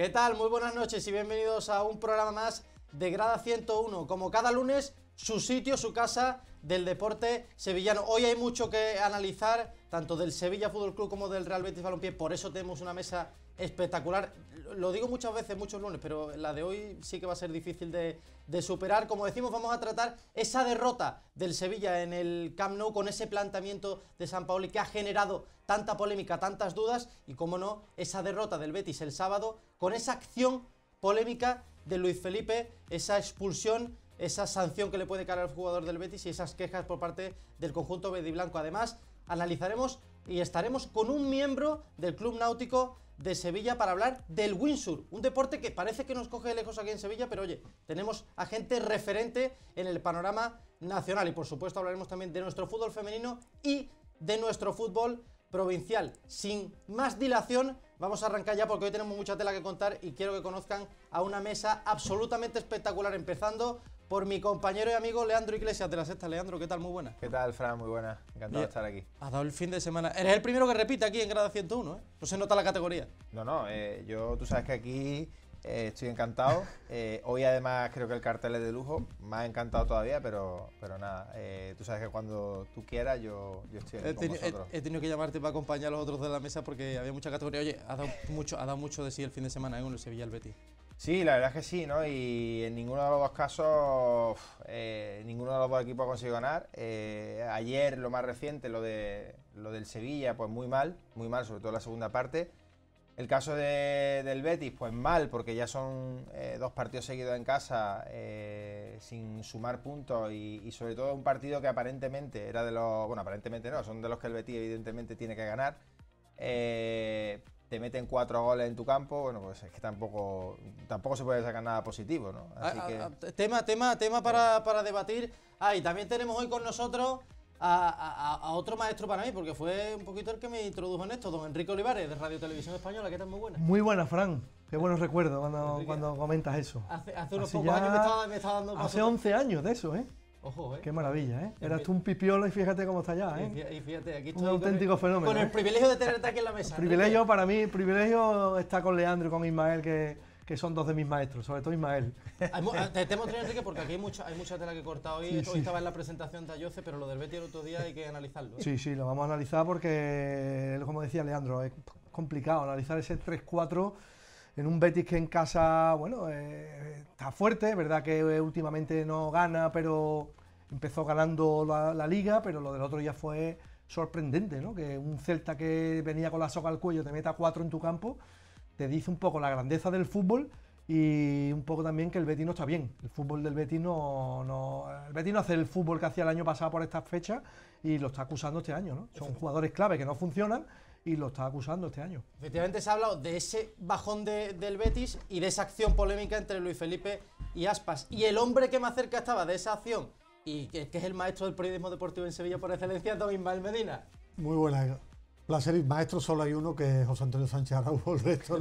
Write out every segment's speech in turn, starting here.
¿Qué tal? Muy buenas noches y bienvenidos a un programa más de Grada 101. Como cada lunes, su sitio, su casa del deporte sevillano. Hoy hay mucho que analizar, tanto del Sevilla Fútbol Club como del Real Betis Balompié, por eso tenemos una mesa espectacular. Lo digo muchas veces, muchos lunes, pero la de hoy sí que va a ser difícil de, superar. Como decimos, vamos a tratar esa derrota del Sevilla en el Camp Nou con ese planteamiento de San Paoli que ha generado tanta polémica, tantas dudas y, como no, esa derrota del Betis el sábado con esa acción polémica de Luis Felipe, esa expulsión esa sanción que le puede caer al jugador del Betis y esas quejas por parte del conjunto verde blanco. Además, analizaremos y estaremos con un miembro del club náutico de Sevilla para hablar del windsurf, un deporte que parece que nos coge lejos aquí en Sevilla, pero oye, tenemos a gente referente en el panorama nacional y por supuesto hablaremos también de nuestro fútbol femenino y de nuestro fútbol provincial. Sin más dilación, vamos a arrancar ya porque hoy tenemos mucha tela que contar y quiero que conozcan a una mesa absolutamente espectacular, empezando por mi compañero y amigo Leandro Iglesias de la Sexta. Leandro, ¿qué tal? Muy buena. ¿Qué tal, Fran? Muy buena. Encantado de estar aquí. Has dado el fin de semana. Eres el primero que repite aquí en Grada 101, ¿eh? No se nota la categoría. No, no, eh, yo, tú sabes que aquí eh, estoy encantado. Eh, hoy además creo que el cartel es de lujo. Me ha encantado todavía, pero, pero nada. tú sabes que cuando tú quieras yo, estoy aquí he, tenido que llamarte para acompañar a los otros de la mesa porque había mucha categoría. Oye, ha dado mucho, ha dado mucho de sí el fin de semana en el Sevilla el Betis. Sí, la verdad es que sí, ¿no? Y en ninguno de los dos casos, eh, ninguno de los dos equipos ha conseguido ganar. Eh, ayer, lo más reciente, lo, de, lo del Sevilla, pues muy mal, muy mal, sobre todo la segunda parte. El caso del Betis, pues mal, porque ya son eh, dos partidos seguidos en casa sin sumar puntos y, y, sobre todo un partido que aparentemente era de los... Bueno, aparentemente no, son de los que el Betis evidentemente tiene que ganar. Eh, te meten cuatro goles en tu campo, bueno, pues es que tampoco, tampoco se puede sacar nada positivo, ¿no? Ah, Así que... Ah, ah, tema, tema, tema para, debatir. Ah, y también tenemos hoy con nosotros a, otro maestro para mí, porque fue un poquito el que me introdujo en esto, don Enrique Olivares, de Radio Televisión Española, que tal muy buena. Muy buena, Fran. Qué buenos recuerdos cuando, cuando comentas eso. Hace, unos pocos años me estaba, dando... Hace 11 años de eso, ¿eh? Ojo, ¿eh? Qué maravilla, ¿eh? Eras tú un pipiolo y fíjate cómo está ya, ¿eh? Y fíjate, aquí estoy Un auténtico fenómeno. Con el eh. privilegio de tenerte aquí en la mesa. privilegio para mí, privilegio está con Leandro y con Ismael, que, que son dos de mis maestros, sobre todo Ismael. te, tengo Enrique, porque aquí hay mucha, hay mucha tela que cortar hoy. hoy estaba en la presentación de Ayoce, pero lo del Betty el otro día hay que analizarlo. ¿eh? Sí, sí, lo vamos a analizar porque, como decía Leandro, es complicado analizar ese 3-4 en un Betis que en casa, bueno, eh, está fuerte, verdad que eh, últimamente no gana, pero empezó ganando la, liga, pero lo del otro ya fue sorprendente, ¿no? Que un Celta que venía con la soga al cuello te meta cuatro en tu campo, te dice un poco la grandeza del fútbol y un poco también que el Betis no está bien. El fútbol del Betis no, no, el Betis hace el fútbol que hacía el año pasado por estas fechas y lo está acusando este año, ¿no? Son jugadores clave que no funcionan y lo está acusando este año. Efectivamente se ha hablado de ese bajón del Betis y de esa acción polémica entre Luis Felipe y Aspas. Y el hombre que más cerca estaba de esa acción y que, es el maestro del periodismo deportivo en Sevilla por excelencia, don Ismael Medina. Muy buena, placer y maestro solo hay uno que es José Antonio Sánchez Araújo. no,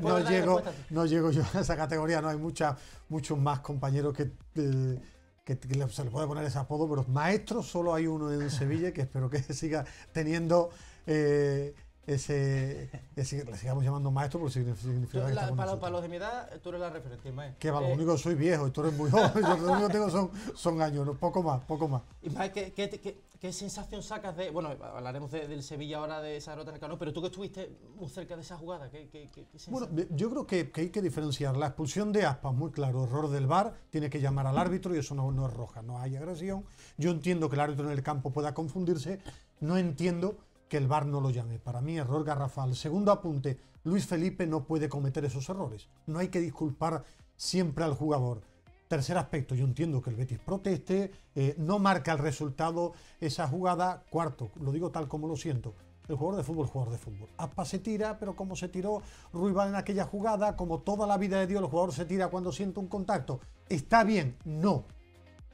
no, llego, no, llego, yo a esa categoría, no hay mucha, muchos más compañeros que, eh, que, se le puede poner ese apodo, pero maestro solo hay uno en Sevilla que espero que siga teniendo eh, ese, le sigamos llamando maestro porque significa para, los de mi edad, tú eres la referente, Que para lo eh, soy viejo y tú eres muy joven. yo lo único que tengo son, son años, poco más, poco más. Y ¿qué, sensación sacas de...? Bueno, hablaremos del Sevilla ahora, de esa derrota en el pero tú que estuviste muy cerca de esa jugada, ¿qué, Bueno, yo creo que, hay que diferenciar. La expulsión de Aspas, muy claro, error del VAR, tiene que llamar al árbitro y eso no es roja, no hay agresión. Yo entiendo que el árbitro en el campo pueda confundirse, no entiendo que el VAR no lo llame. Para mí, error garrafal. Segundo apunte, Luis Felipe no puede cometer esos errores. No hay que disculpar siempre al jugador. Tercer aspecto, yo entiendo que el Betis proteste, eh, no marca el resultado esa jugada. Cuarto, lo digo tal como lo siento, el jugador de fútbol, el jugador de fútbol. Apa se tira, pero como se tiró Ruibal en aquella jugada, como toda la vida de Dios, el jugador se tira cuando siente un contacto. ¿Está bien? No.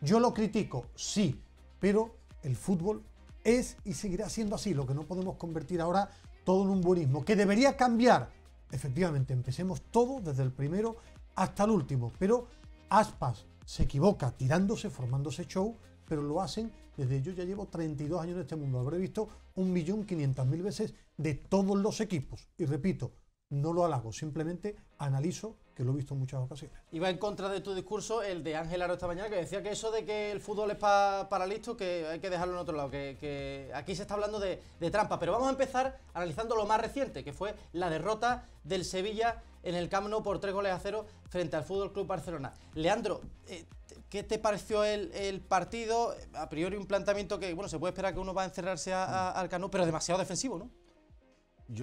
Yo lo critico, sí, pero el fútbol es y seguirá siendo así, lo que no podemos convertir ahora todo en un buenismo, que debería cambiar. Efectivamente, empecemos todo desde el primero hasta el último, pero Aspas se equivoca tirándose, formándose show, pero lo hacen desde yo ya llevo 32 años en este mundo, habré visto 1.500.000 veces de todos los equipos. Y repito, no lo halago, simplemente analizo, que lo he visto en muchas ocasiones. Iba en contra de tu discurso el de Ángel Aro esta mañana, que decía que eso de que el fútbol es pa, para listo, que hay que dejarlo en otro lado, que, aquí se está hablando de, trampa. Pero vamos a empezar analizando lo más reciente, que fue la derrota del Sevilla en el Camp por tres goles a cero frente al Fútbol Club Barcelona. Leandro, eh, ¿qué te pareció el, partido? A priori un planteamiento que, bueno, se puede esperar que uno va a encerrarse al Camp pero demasiado defensivo, ¿no?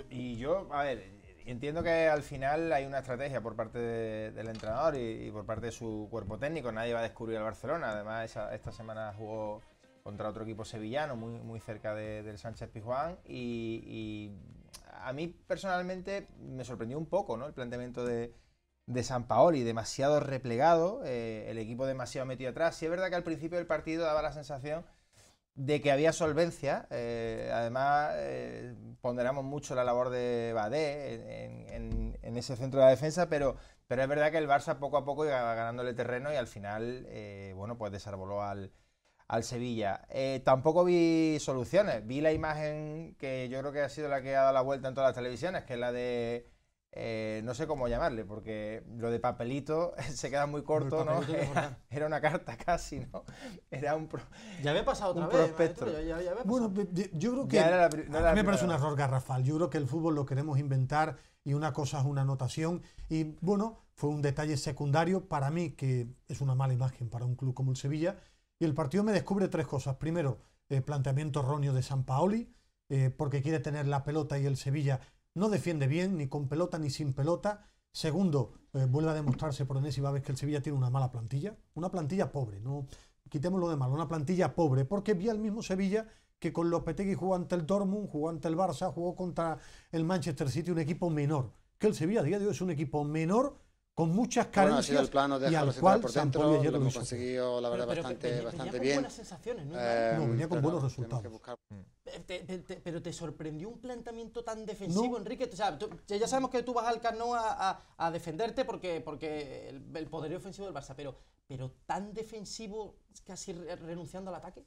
y yo, a ver, entiendo que al final hay una estrategia por parte del entrenador y, por parte de su cuerpo técnico. Nadie va a descubrir al Barcelona. Además, esta semana jugó contra otro equipo sevillano, muy, muy cerca del Sánchez Pizjuán. Y, a mí personalmente me sorprendió un poco ¿no? el planteamiento de, San Paoli, demasiado replegado, eh, el equipo demasiado metido atrás. Sí es verdad que al principio del partido daba la sensación de que había solvencia. Eh, además, eh, ponderamos mucho la labor de Badé en, ese centro de la defensa, pero, pero es verdad que el Barça poco a poco iba ganándole terreno y al final, eh, bueno, pues desarboló al Sevilla. tampoco vi soluciones. Vi la imagen que yo creo que ha sido la que ha dado la vuelta en todas las televisiones, que es la de eh, no sé cómo llamarle, porque lo de papelito se queda muy corto, ¿no? Era, una carta casi, ¿no? Era un. ya había pasado otra vez. Bueno, yo creo que. a mí me parece un error garrafal. Yo creo que el fútbol lo queremos inventar y una cosa es una anotación. Y bueno, fue un detalle secundario para mí, que es una mala imagen para un club como el Sevilla. Y el partido me descubre tres cosas. Primero, el eh, planteamiento erróneo de San Paoli, eh, porque quiere tener la pelota y el Sevilla no defiende bien, ni con pelota ni sin pelota. Segundo, eh, vuelve a demostrarse por a ver que el Sevilla tiene una mala plantilla, una plantilla pobre, no lo de malo, una plantilla pobre, porque vi al mismo Sevilla que con los Lopetegui jugó ante el Dortmund, jugó ante el Barça, jugó contra el Manchester City, un equipo menor. Que el Sevilla a día es un equipo menor con muchas carencias plano y al cual por lo, hemos conseguido la verdad pero, bastante, bastante bien. Con buenas sensaciones, ¿no? Eh, venía con buenos resultados. Mm. pero te sorprendió un planteamiento tan defensivo, Enrique. ya sabemos que tú vas al carno a, a, defenderte porque, porque el, poderío ofensivo del Barça, pero, pero tan defensivo casi renunciando al ataque.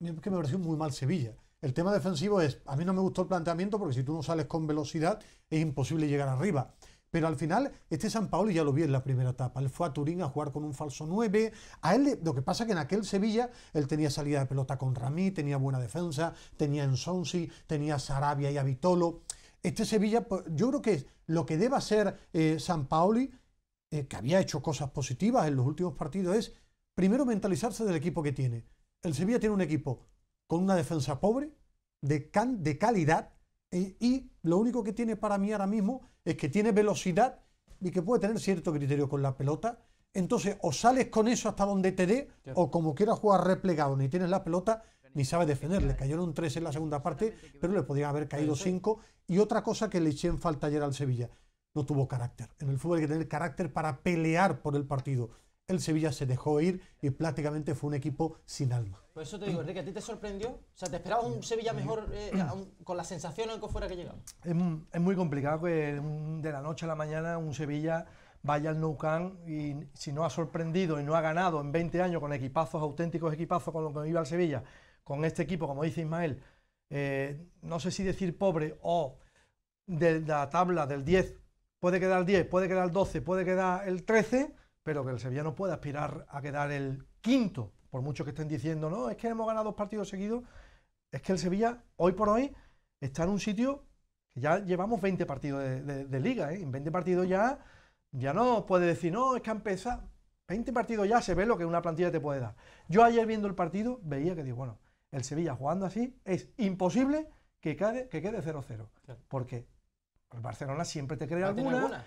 Es que me pareció muy mal Sevilla. El tema defensivo es, a mí no me gustó el planteamiento porque si tú no sales con velocidad es imposible llegar arriba. Pero al final, este San Paolo ya lo vi en la primera etapa. Él fue a Turín a jugar con un falso 9. A él, lo que pasa es que en aquel Sevilla, él tenía salida de pelota con Ramí, tenía buena defensa, tenía Ensonsi, tenía Sarabia y Abitolo. Este Sevilla, pues, yo creo que lo que deba hacer eh, San Paoli, eh, que había hecho cosas positivas en los últimos partidos, es primero mentalizarse del equipo que tiene. El Sevilla tiene un equipo con una defensa pobre, de, de calidad, y, lo único que tiene para mí ahora mismo es que tiene velocidad y que puede tener cierto criterio con la pelota. Entonces, o sales con eso hasta donde te dé, o como quieras jugar replegado, ni tienes la pelota, ni sabes defenderle. cayeron tres en la segunda parte, pero le podría haber caído cinco. Y otra cosa que le eché en falta ayer al Sevilla, no tuvo carácter. En el fútbol hay que tener carácter para pelear por el partido el Sevilla se dejó ir y prácticamente fue un equipo sin alma. Por eso te digo, Enrique, ¿a ti te sorprendió? O sea, ¿te esperabas un Sevilla mejor eh, con la sensación o que fuera que llegaba? Es, muy complicado que de la noche a la mañana un Sevilla vaya al Nou Camp y si no ha sorprendido y no ha ganado en 20 años con equipazos, auténticos equipazos con lo que iba el Sevilla, con este equipo, como dice Ismael, eh, no sé si decir pobre o de la tabla del 10, puede quedar el 10, puede quedar el 12, puede quedar el 13 pero que el Sevilla no puede aspirar a quedar el quinto, por mucho que estén diciendo, no, es que hemos ganado dos partidos seguidos, es que el Sevilla hoy por hoy está en un sitio que ya llevamos 20 partidos de, liga, ¿eh? en 20 partidos ya, ya no puede decir, no, es que empieza empezado, 20 partidos ya se ve lo que una plantilla te puede dar. Yo ayer viendo el partido veía que digo, bueno, el Sevilla jugando así es imposible que quede, que quede 0-0, porque Barcelona siempre te crea alguna.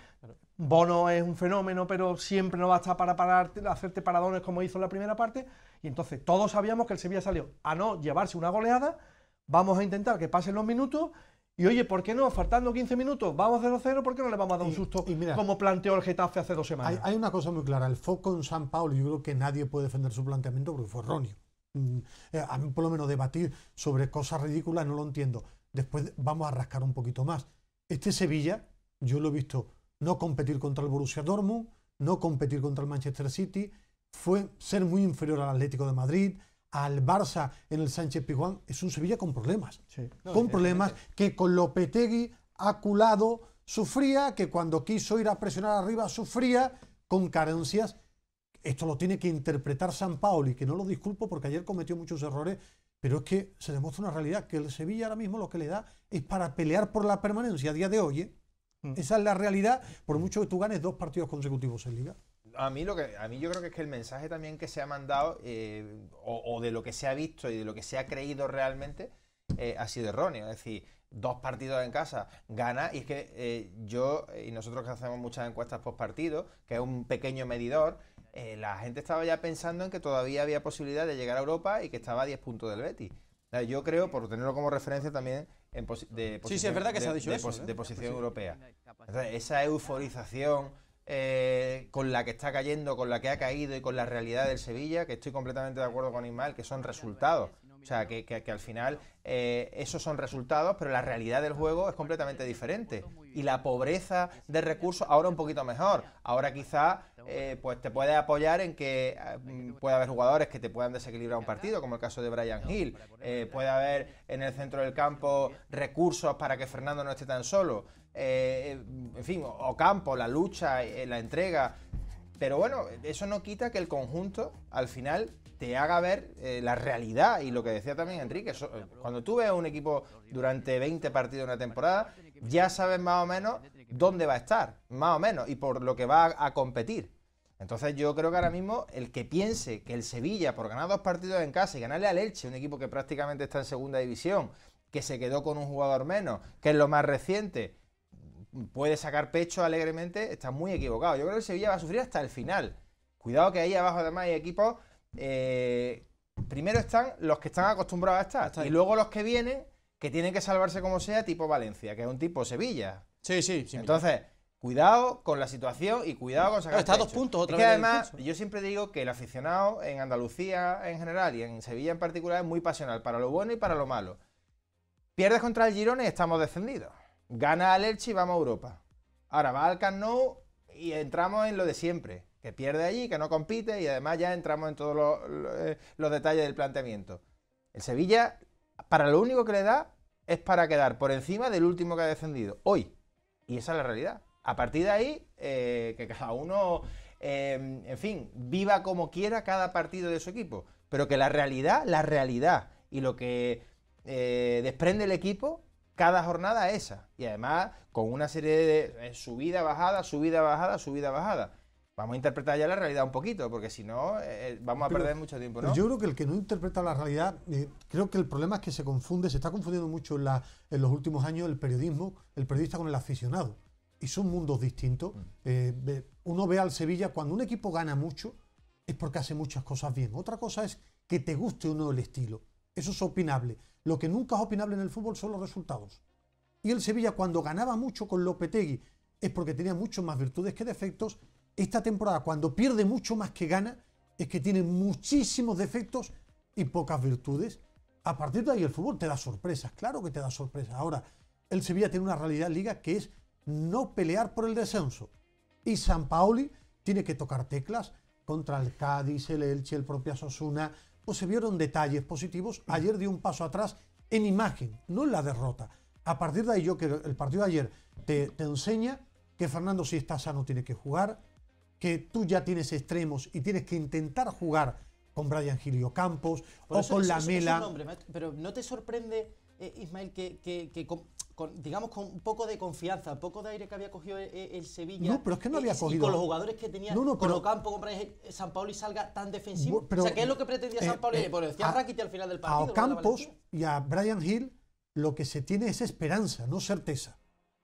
Bono es un fenómeno, pero siempre no basta para pararte, hacerte paradones como hizo la primera parte. Y entonces todos sabíamos que el Sevilla salió a no llevarse una goleada. Vamos a intentar que pasen los minutos y oye, ¿por qué no? Faltando 15 minutos, vamos 0-0, ¿por qué no le vamos a dar un susto como planteó el Getafe hace dos semanas? Hay, una cosa muy clara, el foco en San Paulo, yo creo que nadie puede defender su planteamiento porque fue erróneo. Mm, eh, a mí por lo menos debatir sobre cosas ridículas no lo entiendo. Después vamos a rascar un poquito más. Este Sevilla, yo lo he visto no competir contra el Borussia Dortmund, no competir contra el Manchester City, fue ser muy inferior al Atlético de Madrid, al Barça en el Sánchez Pizjuán, es un Sevilla con problemas. con problemas que con ha culado, sufría, que cuando quiso ir a presionar arriba sufría, con carencias. Esto lo tiene que interpretar San Paoli, que no lo disculpo porque ayer cometió muchos errores pero es que se demuestra una realidad, que el Sevilla ahora mismo lo que le da es para pelear por la permanencia a día de hoy. ¿eh? Mm. Esa es la realidad, por mm. mucho que tú ganes dos partidos consecutivos en liga. A mí, lo que, a mí yo creo que es que el mensaje también que se ha mandado, eh, o, de lo que se ha visto y de lo que se ha creído realmente, eh, ha sido erróneo. Es decir, dos partidos en casa, gana, y es que yo y nosotros que hacemos muchas encuestas post partido, que es un pequeño medidor, eh, la gente estaba ya pensando en que todavía había posibilidad de llegar a Europa y que estaba a 10 puntos del Betis. Yo creo, por tenerlo como referencia también, de posición, es de, posición europea. esa euforización eh, con la que está cayendo, con la que ha caído y con la realidad del Sevilla, que estoy completamente de acuerdo con Ismael, que son resultados o sea, que, que, al final eh, esos son resultados, pero la realidad del juego es completamente diferente. Y la pobreza de recursos ahora un poquito mejor. Ahora quizá eh, pues te puede apoyar en que eh, pueda haber jugadores que te puedan desequilibrar un partido, como el caso de Brian Hill. puede haber en el centro del campo recursos para que Fernando no esté tan solo. en fin, o campo, la lucha, la entrega. Pero bueno, eso no quita que el conjunto al final te haga ver eh, la realidad y lo que decía también Enrique, eh, cuando tú ves un equipo durante 20 partidos de una temporada, ya sabes más o menos dónde va a estar, más o menos, y por lo que va a, competir. Entonces yo creo que ahora mismo el que piense que el Sevilla, por ganar dos partidos en casa y ganarle al Elche, un equipo que prácticamente está en segunda división, que se quedó con un jugador menos, que es lo más reciente, puede sacar pecho alegremente, está muy equivocado. Yo creo que el Sevilla va a sufrir hasta el final. Cuidado que ahí abajo además hay equipos eh, primero están los que están acostumbrados a estar y luego los que vienen que tienen que salvarse como sea, tipo Valencia, que es un tipo Sevilla. Sí, sí, sí. Entonces, cuidado con la situación y cuidado con sacar. está dos puntos otra Que además, yo siempre digo que el aficionado en Andalucía en general y en Sevilla en particular es muy pasional, para lo bueno y para lo malo. Pierdes contra el Girona y estamos descendidos. Gana al Elche y vamos a Europa. Ahora va al y entramos en lo de siempre que pierde allí, que no compite y además ya entramos en todos eh, los, detalles del planteamiento. El Sevilla, para lo único que le da es para quedar por encima del último que ha descendido, hoy. Y esa es la realidad. A partir de ahí, eh, que cada uno, em, en fin, viva como quiera cada partido de su equipo. Pero que la realidad, la realidad y lo que eh, desprende el equipo cada jornada es esa. Y además con una serie de subida, bajada, subida, bajada, subida, bajada. Vamos a interpretar ya la realidad un poquito, porque si no, eh, eh, vamos a perder mucho tiempo. yo creo que el que no interpreta la realidad, eh, creo que el problema es que se confunde, se está confundiendo mucho en, los últimos años el periodismo, el periodista con el aficionado. Y son mundos distintos. Mm. uno ve al Sevilla, cuando un equipo gana mucho, es porque hace muchas cosas bien. Otra cosa es que te guste uno el estilo. Eso es opinable. Lo que nunca es opinable en el fútbol son los resultados. Y el Sevilla, cuando ganaba mucho con Lopetegui, es porque tenía mucho más virtudes que defectos esta temporada, cuando pierde mucho más que gana, es que tiene muchísimos defectos y pocas virtudes. A partir de ahí el fútbol te da sorpresas, claro que te da sorpresas. Ahora, el Sevilla tiene una realidad liga que es no pelear por el descenso. Y San Paoli tiene que tocar teclas contra el Cádiz, el Elche, el propio Sosuna. Pues se vieron detalles positivos. Ayer dio un paso atrás en imagen, no en la derrota. A partir de ahí yo que el partido de ayer te, te enseña que Fernando si está sano tiene que jugar, que tú ya tienes extremos y tienes que intentar jugar con Brian Gilio Campos Ocampos o con Lamela. pero ¿no te sorprende, eh, Ismael, que, con, digamos con un poco de confianza, un poco de aire que había cogido eh, eh, el, Sevilla? No, pero es que no había cogido. con los jugadores que tenía, con Ocampo, con San Paulo y salga tan defensivo. o sea, ¿qué es lo que pretendía San Pauli Eh, decía a, al final del partido. A Ocampos y a Brian Hill lo que se tiene es esperanza, no certeza.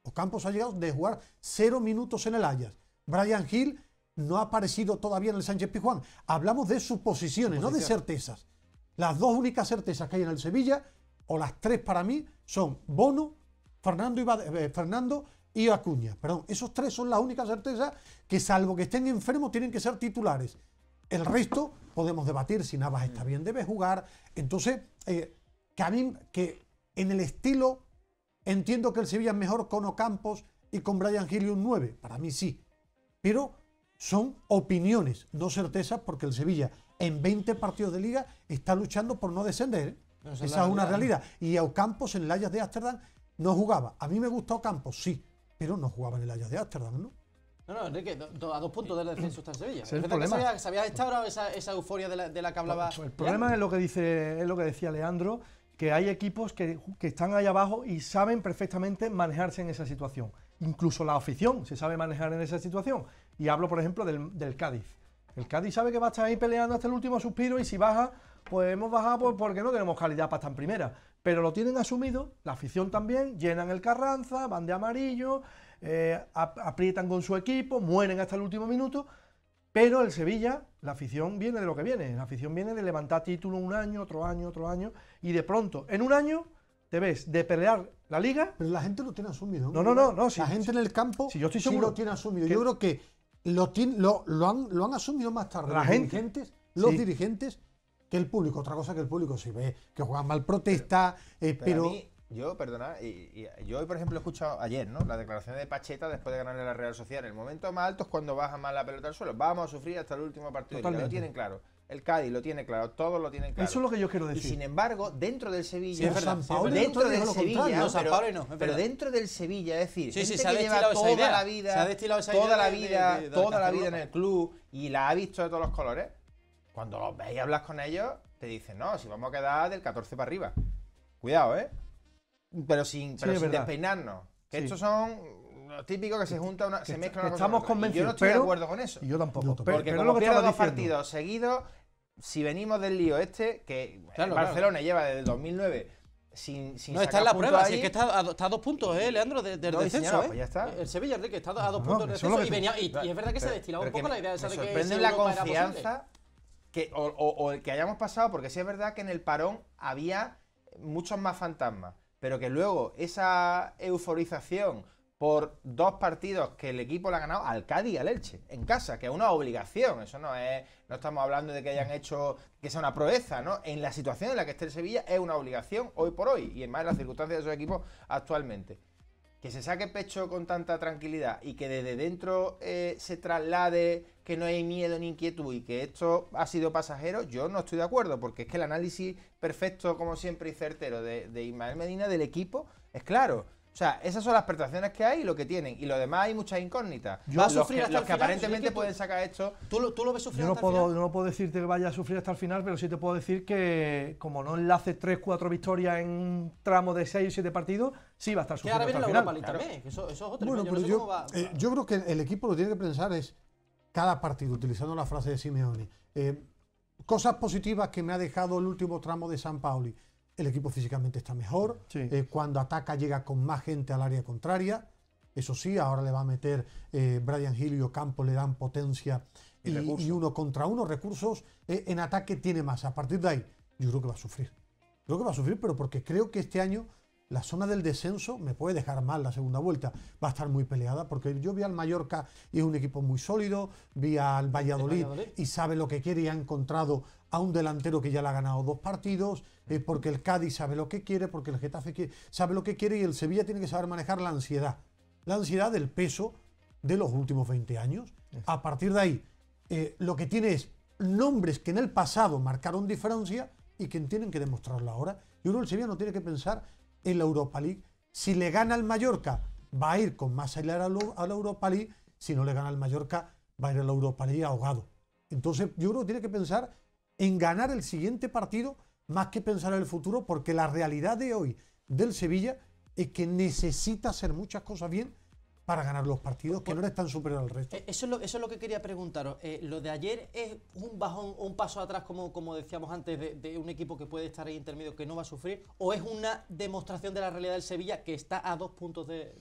Ocampos ha llegado de jugar cero minutos en el Ajax. Brian Hill no ha aparecido todavía en el Sánchez Pijuán. Hablamos de suposiciones, no de certezas. Las dos únicas certezas que hay en el Sevilla, o las tres para mí, son Bono, eh, Fernando y, Acuña. Perdón, esos tres son las únicas certezas que, salvo que estén enfermos, tienen que ser titulares. El resto podemos debatir si Navas está bien, debe jugar. Entonces, eh, que a mí, en el estilo, entiendo que el Sevilla es mejor con Ocampos y con Brian Hill 9. Para mí sí. Pero son opiniones, no certezas, porque el Sevilla en 20 partidos de liga está luchando por no descender. ¿eh? Esa es una realidad. Y Ocampos en el Ajax de Ámsterdam no jugaba. A mí me gustó Ocampos, sí, pero no jugaba en el Ajax de Ámsterdam, ¿no? No, no, Enrique, a dos puntos del descenso está Sevilla. el se, esa, euforia de la, que hablaba. Pues el problema es lo que dice, lo que decía Leandro, que hay equipos que, que, están ahí abajo y saben perfectamente manejarse en esa situación. Incluso la afición se sabe manejar en esa situación. Y hablo, por ejemplo, del, Cádiz. El Cádiz sabe que va a estar ahí peleando hasta el último suspiro y si baja, pues hemos bajado porque no tenemos calidad para estar en primera. Pero lo tienen asumido, la afición también, llenan el Carranza, van de amarillo, eh, aprietan con su equipo, mueren hasta el último minuto. Pero el Sevilla, la afición viene de lo que viene. La afición viene de levantar título un año, otro año, otro año. Y de pronto, en un año, te ves de pelear la liga. Pero la gente lo tiene asumido. No, no, no. no, la gente en el campo sí, lo tiene asumido. yo creo que lo, han, asumido más tarde los dirigentes, los dirigentes que el público. Otra cosa que el público si ve que juegan mal protesta, pero... Eh, yo, perdona, y, yo hoy, por ejemplo, he escuchado ayer, ¿no? La declaración de Pacheta después de ganarle la Real Social. El momento más alto es cuando baja mal la pelota al suelo. Vamos a sufrir hasta el último partido. Y lo tienen claro. El Cádiz lo tiene claro, todos lo tienen claro. Eso es lo que yo quiero decir. Y sin embargo, dentro del Sevilla, dentro del Sevilla, pero, dentro del Sevilla, es decir, gente que lleva toda la vida, ha destilado esa toda la vida, toda la vida en el club y la ha visto de todos los colores. Cuando los veis y hablas con ellos, te dicen, "No, si vamos a quedar del 14 para arriba." Cuidado, ¿eh? Pero sin, pero sin despeinarnos. Que estos son típico que se junta una, se mezcla estamos convencidos. Yo no estoy de acuerdo con eso. Yo tampoco. Porque pero lo pierdo dos partidos seguidos, si venimos del lío este, que Barcelona lleva desde 2009 sin, sin no, está en la prueba, Si es que está a, dos puntos, ¿eh, Leandro? Del de, descenso, pues eh". ya está. El Sevilla, que está a dos puntos del descenso y, es verdad que se ha destilado un poco la idea de esa que sorprende la confianza que, o, que hayamos pasado, porque sí es verdad que en el parón había muchos más fantasmas, pero que luego esa euforización por dos partidos que el equipo le ha ganado al Cádiz y al Elche, en casa, que es una obligación, eso no es, no estamos hablando de que hayan hecho, que sea una proeza, ¿no? En la situación en la que esté el Sevilla es una obligación hoy por hoy, y en más en las circunstancias de su equipo actualmente. Que se saque pecho con tanta tranquilidad y que desde dentro eh, se traslade que no hay miedo ni inquietud y que esto ha sido pasajero, yo no estoy de acuerdo, porque es que el análisis perfecto, como siempre, y certero de, de Ismael Medina del equipo es claro o sea, esas son las perturbaciones que hay y lo que tienen. Y lo demás hay muchas incógnitas. Va a sufrir los que, hasta aparentemente pueden sacar esto. ¿Tú lo, tú lo ves sufrir no hasta puedo, el final? Yo no puedo decirte que vaya a sufrir hasta el final, pero sí te puedo decir que como no enlaces 3, 4 victorias en un tramo de 6 o 7 partidos, sí va a estar sufriendo. Que ahora viene la Europa eso, eso, es otro. Bueno, yo, yo, eh, yo creo que el equipo lo tiene que pensar es cada partido, utilizando la frase de Simeone. Eh, cosas positivas que me ha dejado el último tramo de San Pauli el equipo físicamente está mejor, eh, cuando ataca llega con más gente al área contraria, eso sí, ahora le va a meter eh, Brian Hill y Ocampo, le dan potencia y, uno contra uno, recursos, eh, en ataque tiene más, a partir de ahí yo creo que va a sufrir, creo que va a sufrir, pero porque creo que este año la zona del descenso me puede dejar mal la segunda vuelta. Va a estar muy peleada porque yo vi al Mallorca y es un equipo muy sólido. Vi al Valladolid, y sabe lo que quiere y ha encontrado a un delantero que ya le ha ganado dos partidos porque el Cádiz sabe lo que quiere, porque el Getafe sabe lo que quiere y el Sevilla tiene que saber manejar la ansiedad. La ansiedad del peso de los últimos 20 años. A partir de ahí, eh, lo que tiene es nombres que en el pasado marcaron diferencia y que tienen que demostrarlo ahora. Y uno, el Sevilla, no tiene que pensar en la Europa League. Si le gana al Mallorca, va a ir con más ailar a la Europa League. Si no le gana al Mallorca, va a ir a la Europa League ahogado. Entonces, yo creo que tiene que pensar en ganar el siguiente partido más que pensar en el futuro, porque la realidad de hoy del Sevilla es que necesita hacer muchas cosas bien para ganar los partidos, que pues, no le están superando al resto. Eh, eso es lo, que quería preguntaros. Eh, lo de ayer es un bajón, un paso atrás, como, como decíamos antes, de, un equipo que puede estar ahí intermedio, que no va a sufrir, o es una demostración de la realidad del Sevilla que está a dos puntos de...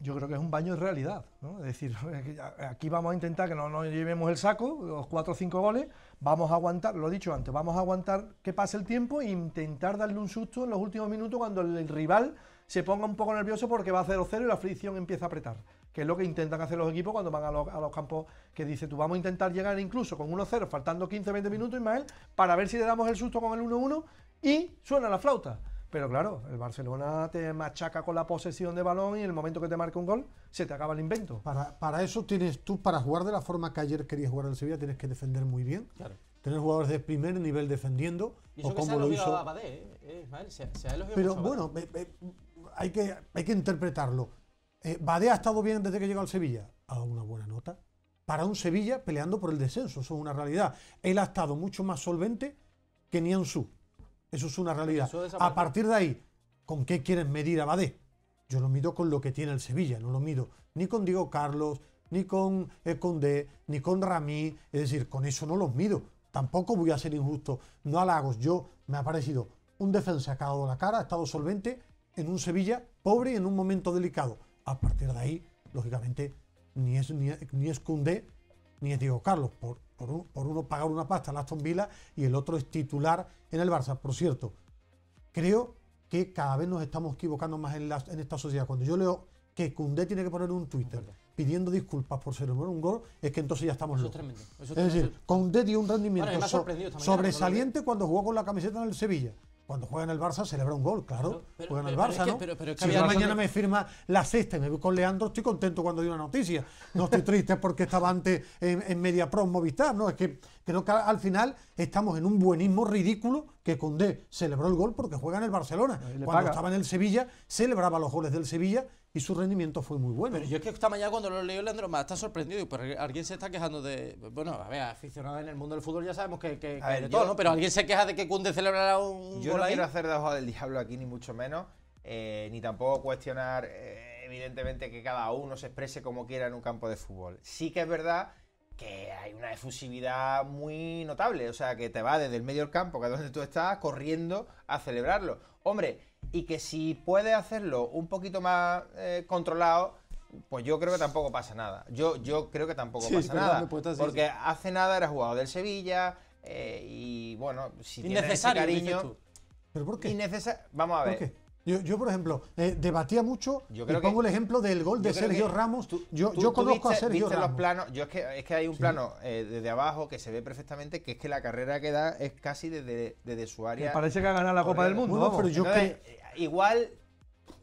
Yo creo que es un baño de realidad, ¿no? Es decir, aquí vamos a intentar que no nos llevemos el saco, los cuatro o cinco goles, Vamos a aguantar, lo he dicho antes, vamos a aguantar que pase el tiempo e intentar darle un susto en los últimos minutos cuando el rival se ponga un poco nervioso porque va a 0-0 y la fricción empieza a apretar, que es lo que intentan hacer los equipos cuando van a los, campos que dice tú vamos a intentar llegar incluso con 1-0, faltando 15-20 minutos, Ismael, para ver si le damos el susto con el 1-1 y suena la flauta. Pero claro, el Barcelona te machaca con la posesión de balón y en el momento que te marca un gol, se te acaba el invento. Para, eso tienes tú, para jugar de la forma que ayer querías jugar en Sevilla, tienes que defender muy bien. Tener jugadores de primer nivel defendiendo. Y eso que lo hizo. A Badé, ¿eh? Pero bueno, hay, que, hay que interpretarlo. Eh, Badé ha estado bien desde que llegó al Sevilla. Ha dado una buena nota. Para un Sevilla peleando por el descenso, eso es una realidad. Él ha estado mucho más solvente que su eso es una realidad. A partir de ahí, ¿con qué quieren medir a Yo lo mido con lo que tiene el Sevilla, no lo mido ni con Diego Carlos, ni con eh, Conde, ni con Ramí. Es decir, con eso no los mido. Tampoco voy a ser injusto. No halagos. Yo me ha parecido un defensa que ha la cara, ha estado solvente en un Sevilla pobre y en un momento delicado. A partir de ahí, lógicamente, ni es, ni, ni es ni Diego Carlos, por, por, uno pagar una pasta al Aston Villa y el otro es titular en el Barça. Por cierto, creo que cada vez nos estamos equivocando más en, esta sociedad. Cuando yo leo que Cundé tiene que poner un Twitter pidiendo disculpas por ser un gol, es que entonces ya estamos locos. Eso es, tremendo. es, decir, Cundé dio un rendimiento sobresaliente cuando jugó con la camiseta en el Sevilla cuando en el Barça celebra un gol, claro. Juega en el Barça, ¿no? si mañana me firma la sexta y me voy con Leandro, estoy contento cuando doy una noticia. No estoy triste porque estaba antes en, MediaPro, Movistar, ¿no? Es que Creo que al final estamos en un buenismo ridículo que Condé celebró el gol porque juega en el Barcelona. Cuando estaba en el Sevilla, celebraba los goles del Sevilla y su rendimiento fue muy bueno. Pero yo es que esta mañana cuando lo leo Leandro ha está sorprendido y pues alguien se está quejando de. Bueno, a ver, aficionado en el mundo del fútbol ya sabemos que, ¿no? Pero alguien se queja de que Cunde celebrará un. Yo no quiero hacer de hoja del diablo aquí, ni mucho menos, eh, ni tampoco cuestionar, eh, evidentemente, que cada uno se exprese como quiera en un campo de fútbol. Sí que es verdad que hay una efusividad muy notable, o sea, que te va desde el medio del campo, que es donde tú estás, corriendo a celebrarlo. Hombre, y que si puedes hacerlo un poquito más eh, controlado, pues yo creo que tampoco pasa nada. Yo, yo creo que tampoco pasa nada. porque hace nada era jugador del Sevilla, eh, y bueno, si tienes ese cariño... ¿Pero por qué? Vamos a ver. Yo, por ejemplo, eh, debatía mucho, yo y pongo el ejemplo del gol de Sergio Ramos. yo conozco a Sergio Ramos. yo es que, es que hay un plano eh, desde abajo que se ve perfectamente que es que la carrera que da es casi desde, su área. Me parece que ha ganado la Copa del Mundo. pero yo eh, Igual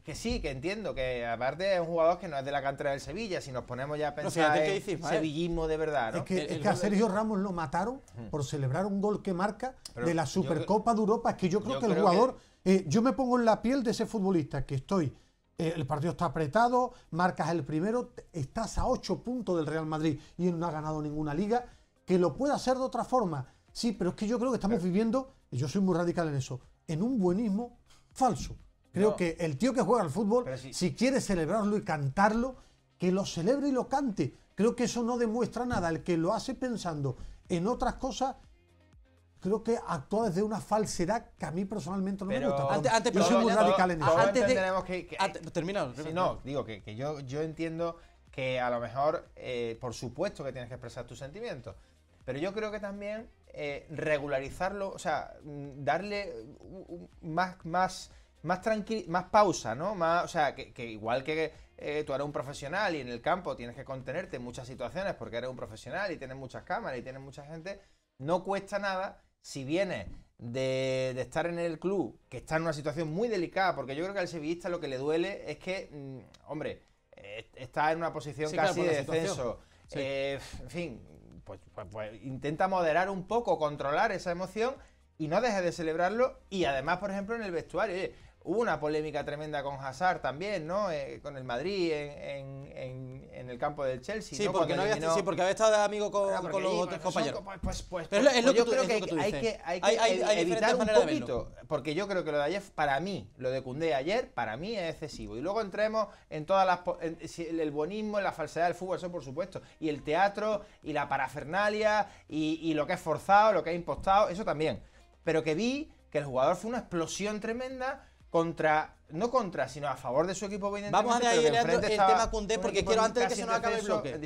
que sí, que entiendo, que aparte es un jugador que no es de la cantera del Sevilla, si nos ponemos ya a pensar en sevillismo de verdad. Es que, a Sergio Ramos lo mataron por celebrar un gol que marca de la Supercopa de Europa. Es que yo creo que el jugador... Eh, yo me pongo en la piel de ese futbolista que estoy. Eh, el partido está apretado, marcas el primero, estás a ocho puntos del Real Madrid y no ha ganado ninguna liga. Que lo pueda hacer de otra forma. Sí, pero es que yo creo que estamos eh. viviendo, y yo soy muy radical en eso, en un buenismo falso. Creo que el tío que juega al fútbol, si quiere celebrarlo y cantarlo, que lo celebre y lo cante. Creo que eso no demuestra nada. El que lo hace pensando en otras cosas creo que actúa desde una falsedad que a mí personalmente no me gusta. Antes, antes soy muy radical en eso. Antes de, que, que no, digo que, yo, yo entiendo que a lo mejor, eh, por supuesto que tienes que expresar tus sentimientos, pero yo creo que también eh, regularizarlo, o sea, mm, darle uh, uh, más, más, más, tranqui más pausa, ¿no? Más, o sea, que, igual que eh, tú eres un profesional y en el campo tienes que contenerte en muchas situaciones porque eres un profesional y tienes muchas cámaras y tienes mucha gente, no cuesta nada si viene de, estar en el club, que está en una situación muy delicada, porque yo creo que al sevillista lo que le duele es que, mm, hombre, eh, está en una posición casi de descenso. Eh, en fin, pues, pues, pues, intenta moderar un poco, controlar esa emoción y no deja de celebrarlo. Y además, por ejemplo, en el vestuario, Hubo una polémica tremenda con Hazard también, ¿no? Eh, con el Madrid en, el campo del Chelsea. Sí, porque, había, estado de amigo con, los otros compañeros. pero yo creo que, hay que hay evitar un poquito, porque yo creo que lo de ayer, para mí, lo de Cundé ayer, para mí es excesivo. Y luego entremos en todas las... En, el bonismo, la falsedad del fútbol, eso por supuesto. Y el teatro, y la parafernalia, y, y lo que es forzado, lo que es impostado, eso también. Pero que vi que el jugador fue una explosión tremenda contra, no contra, sino a favor de su equipo. Vamos a dejar el, el tema Cundé, porque quiero, antes de que se nos acabe el bloque,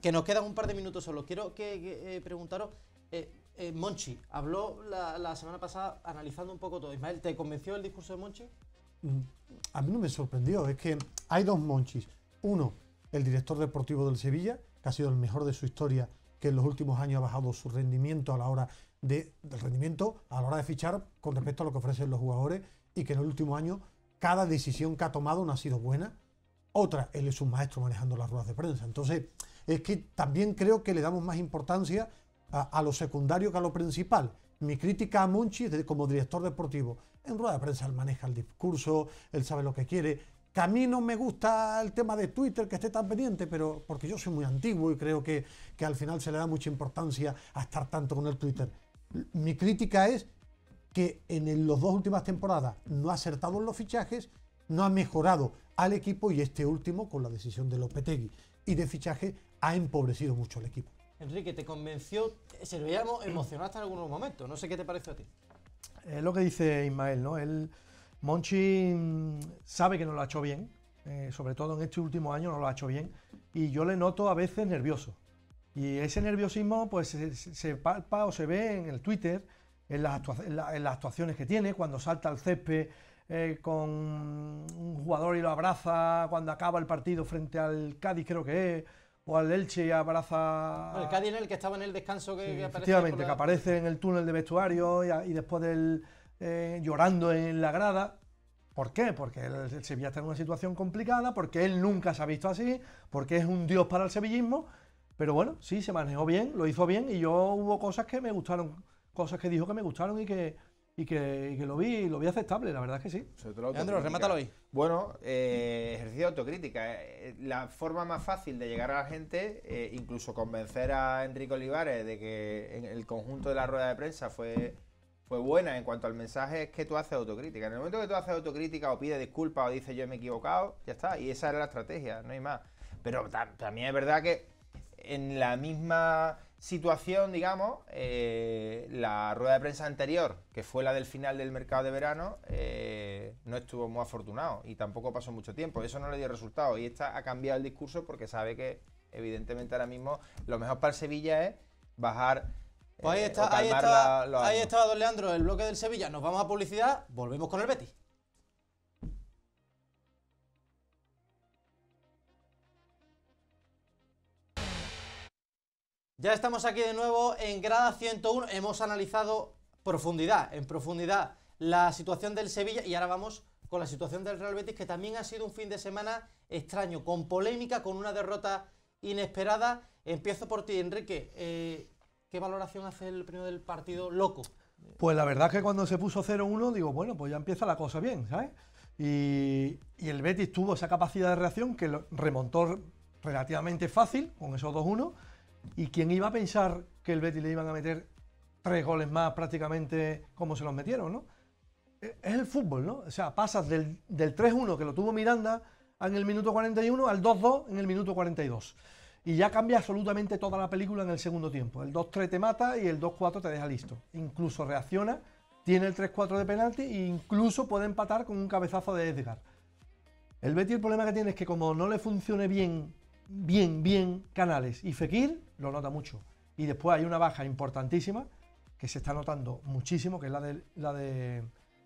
que, nos quedan un par de minutos solo, quiero que, eh, preguntaros, eh, eh, Monchi, habló la, semana pasada analizando un poco todo. Ismael, ¿te convenció el discurso de Monchi? Mm, a mí no me sorprendió, es que hay dos Monchis. Uno, el director deportivo del Sevilla, que ha sido el mejor de su historia, que en los últimos años ha bajado su rendimiento a la hora de, del rendimiento a la hora de fichar con respecto a lo que ofrecen los jugadores y que en el último año cada decisión que ha tomado no ha sido buena. Otra, él es un maestro manejando las ruedas de prensa. Entonces, es que también creo que le damos más importancia a, lo secundario que a lo principal. Mi crítica a Monchi como director deportivo, en rueda de prensa él maneja el discurso, él sabe lo que quiere. Que a mí no me gusta el tema de Twitter que esté tan pendiente, pero porque yo soy muy antiguo y creo que, que al final se le da mucha importancia a estar tanto con el Twitter. Mi crítica es que en las dos últimas temporadas no ha acertado en los fichajes, no ha mejorado al equipo y este último, con la decisión de Lopetegui y de fichaje, ha empobrecido mucho al equipo. Enrique, te convenció, se lo veíamos emocionado hasta en algunos momentos, no sé qué te pareció a ti. Es eh, lo que dice Ismael, ¿no? Él, Monchi mm, sabe que no lo ha hecho bien, eh, sobre todo en este último año no lo ha hecho bien, y yo le noto a veces nervioso. Y ese nerviosismo pues se, se palpa o se ve en el Twitter, en las, actuaciones que tiene, cuando salta al césped eh, con un jugador y lo abraza, cuando acaba el partido frente al Cádiz, creo que es, o al Elche y abraza. el Cádiz en el que estaba en el descanso que, sí, Efectivamente, que aparece en el túnel de vestuario y, después del. Eh, llorando en la grada. ¿Por qué? Porque el, Sevilla está en una situación complicada, porque él nunca se ha visto así, porque es un dios para el sevillismo. Pero bueno, sí, se manejó bien, lo hizo bien y yo hubo cosas que me gustaron cosas que dijo que me gustaron y que, y que, lo vi lo vi aceptable, la verdad es que sí. Leandro, remátalo ahí. Bueno, eh, ejercicio de autocrítica. Eh, eh, la forma más fácil de llegar a la gente, incluso convencer a Enrique Olivares de que el conjunto de la rueda de prensa fue, fue buena en cuanto al mensaje, es que tú haces autocrítica. En el momento que tú haces autocrítica o pides disculpas o dices yo me he equivocado, ya está. Y esa era la estrategia, no hay más. Pero también es verdad que en la misma situación, digamos, eh, la rueda de prensa anterior, que fue la del final del mercado de verano, eh, no estuvo muy afortunado y tampoco pasó mucho tiempo. Eso no le dio resultado y esta ha cambiado el discurso porque sabe que, evidentemente, ahora mismo lo mejor para el Sevilla es bajar. ahí don Leandro, el bloque del Sevilla. Nos vamos a publicidad, volvemos con el Betis. Ya estamos aquí de nuevo en grada 101, hemos analizado profundidad, en profundidad la situación del Sevilla y ahora vamos con la situación del Real Betis que también ha sido un fin de semana extraño, con polémica, con una derrota inesperada. Empiezo por ti, Enrique. Eh, ¿Qué valoración hace el primero del partido loco? Pues la verdad es que cuando se puso 0-1 digo, bueno, pues ya empieza la cosa bien, ¿sabes? Y, el Betis tuvo esa capacidad de reacción que lo remontó relativamente fácil con esos 2-1 y quien iba a pensar que el Betis le iban a meter tres goles más prácticamente como se los metieron, ¿no? E, es el fútbol, ¿no? O sea, pasas del, 3-1 que lo tuvo Miranda en el minuto 41 al 2-2 en el minuto 42. Y ya cambia absolutamente toda la película en el segundo tiempo. El 2-3 te mata y el 2-4 te deja listo. Incluso reacciona, tiene el 3-4 de penalti e incluso puede empatar con un cabezazo de Edgar. El Betty el problema que tiene es que como no le funcione bien, bien, bien Canales y Fekir, lo nota mucho. Y después hay una baja importantísima que se está notando muchísimo, que es la de, la de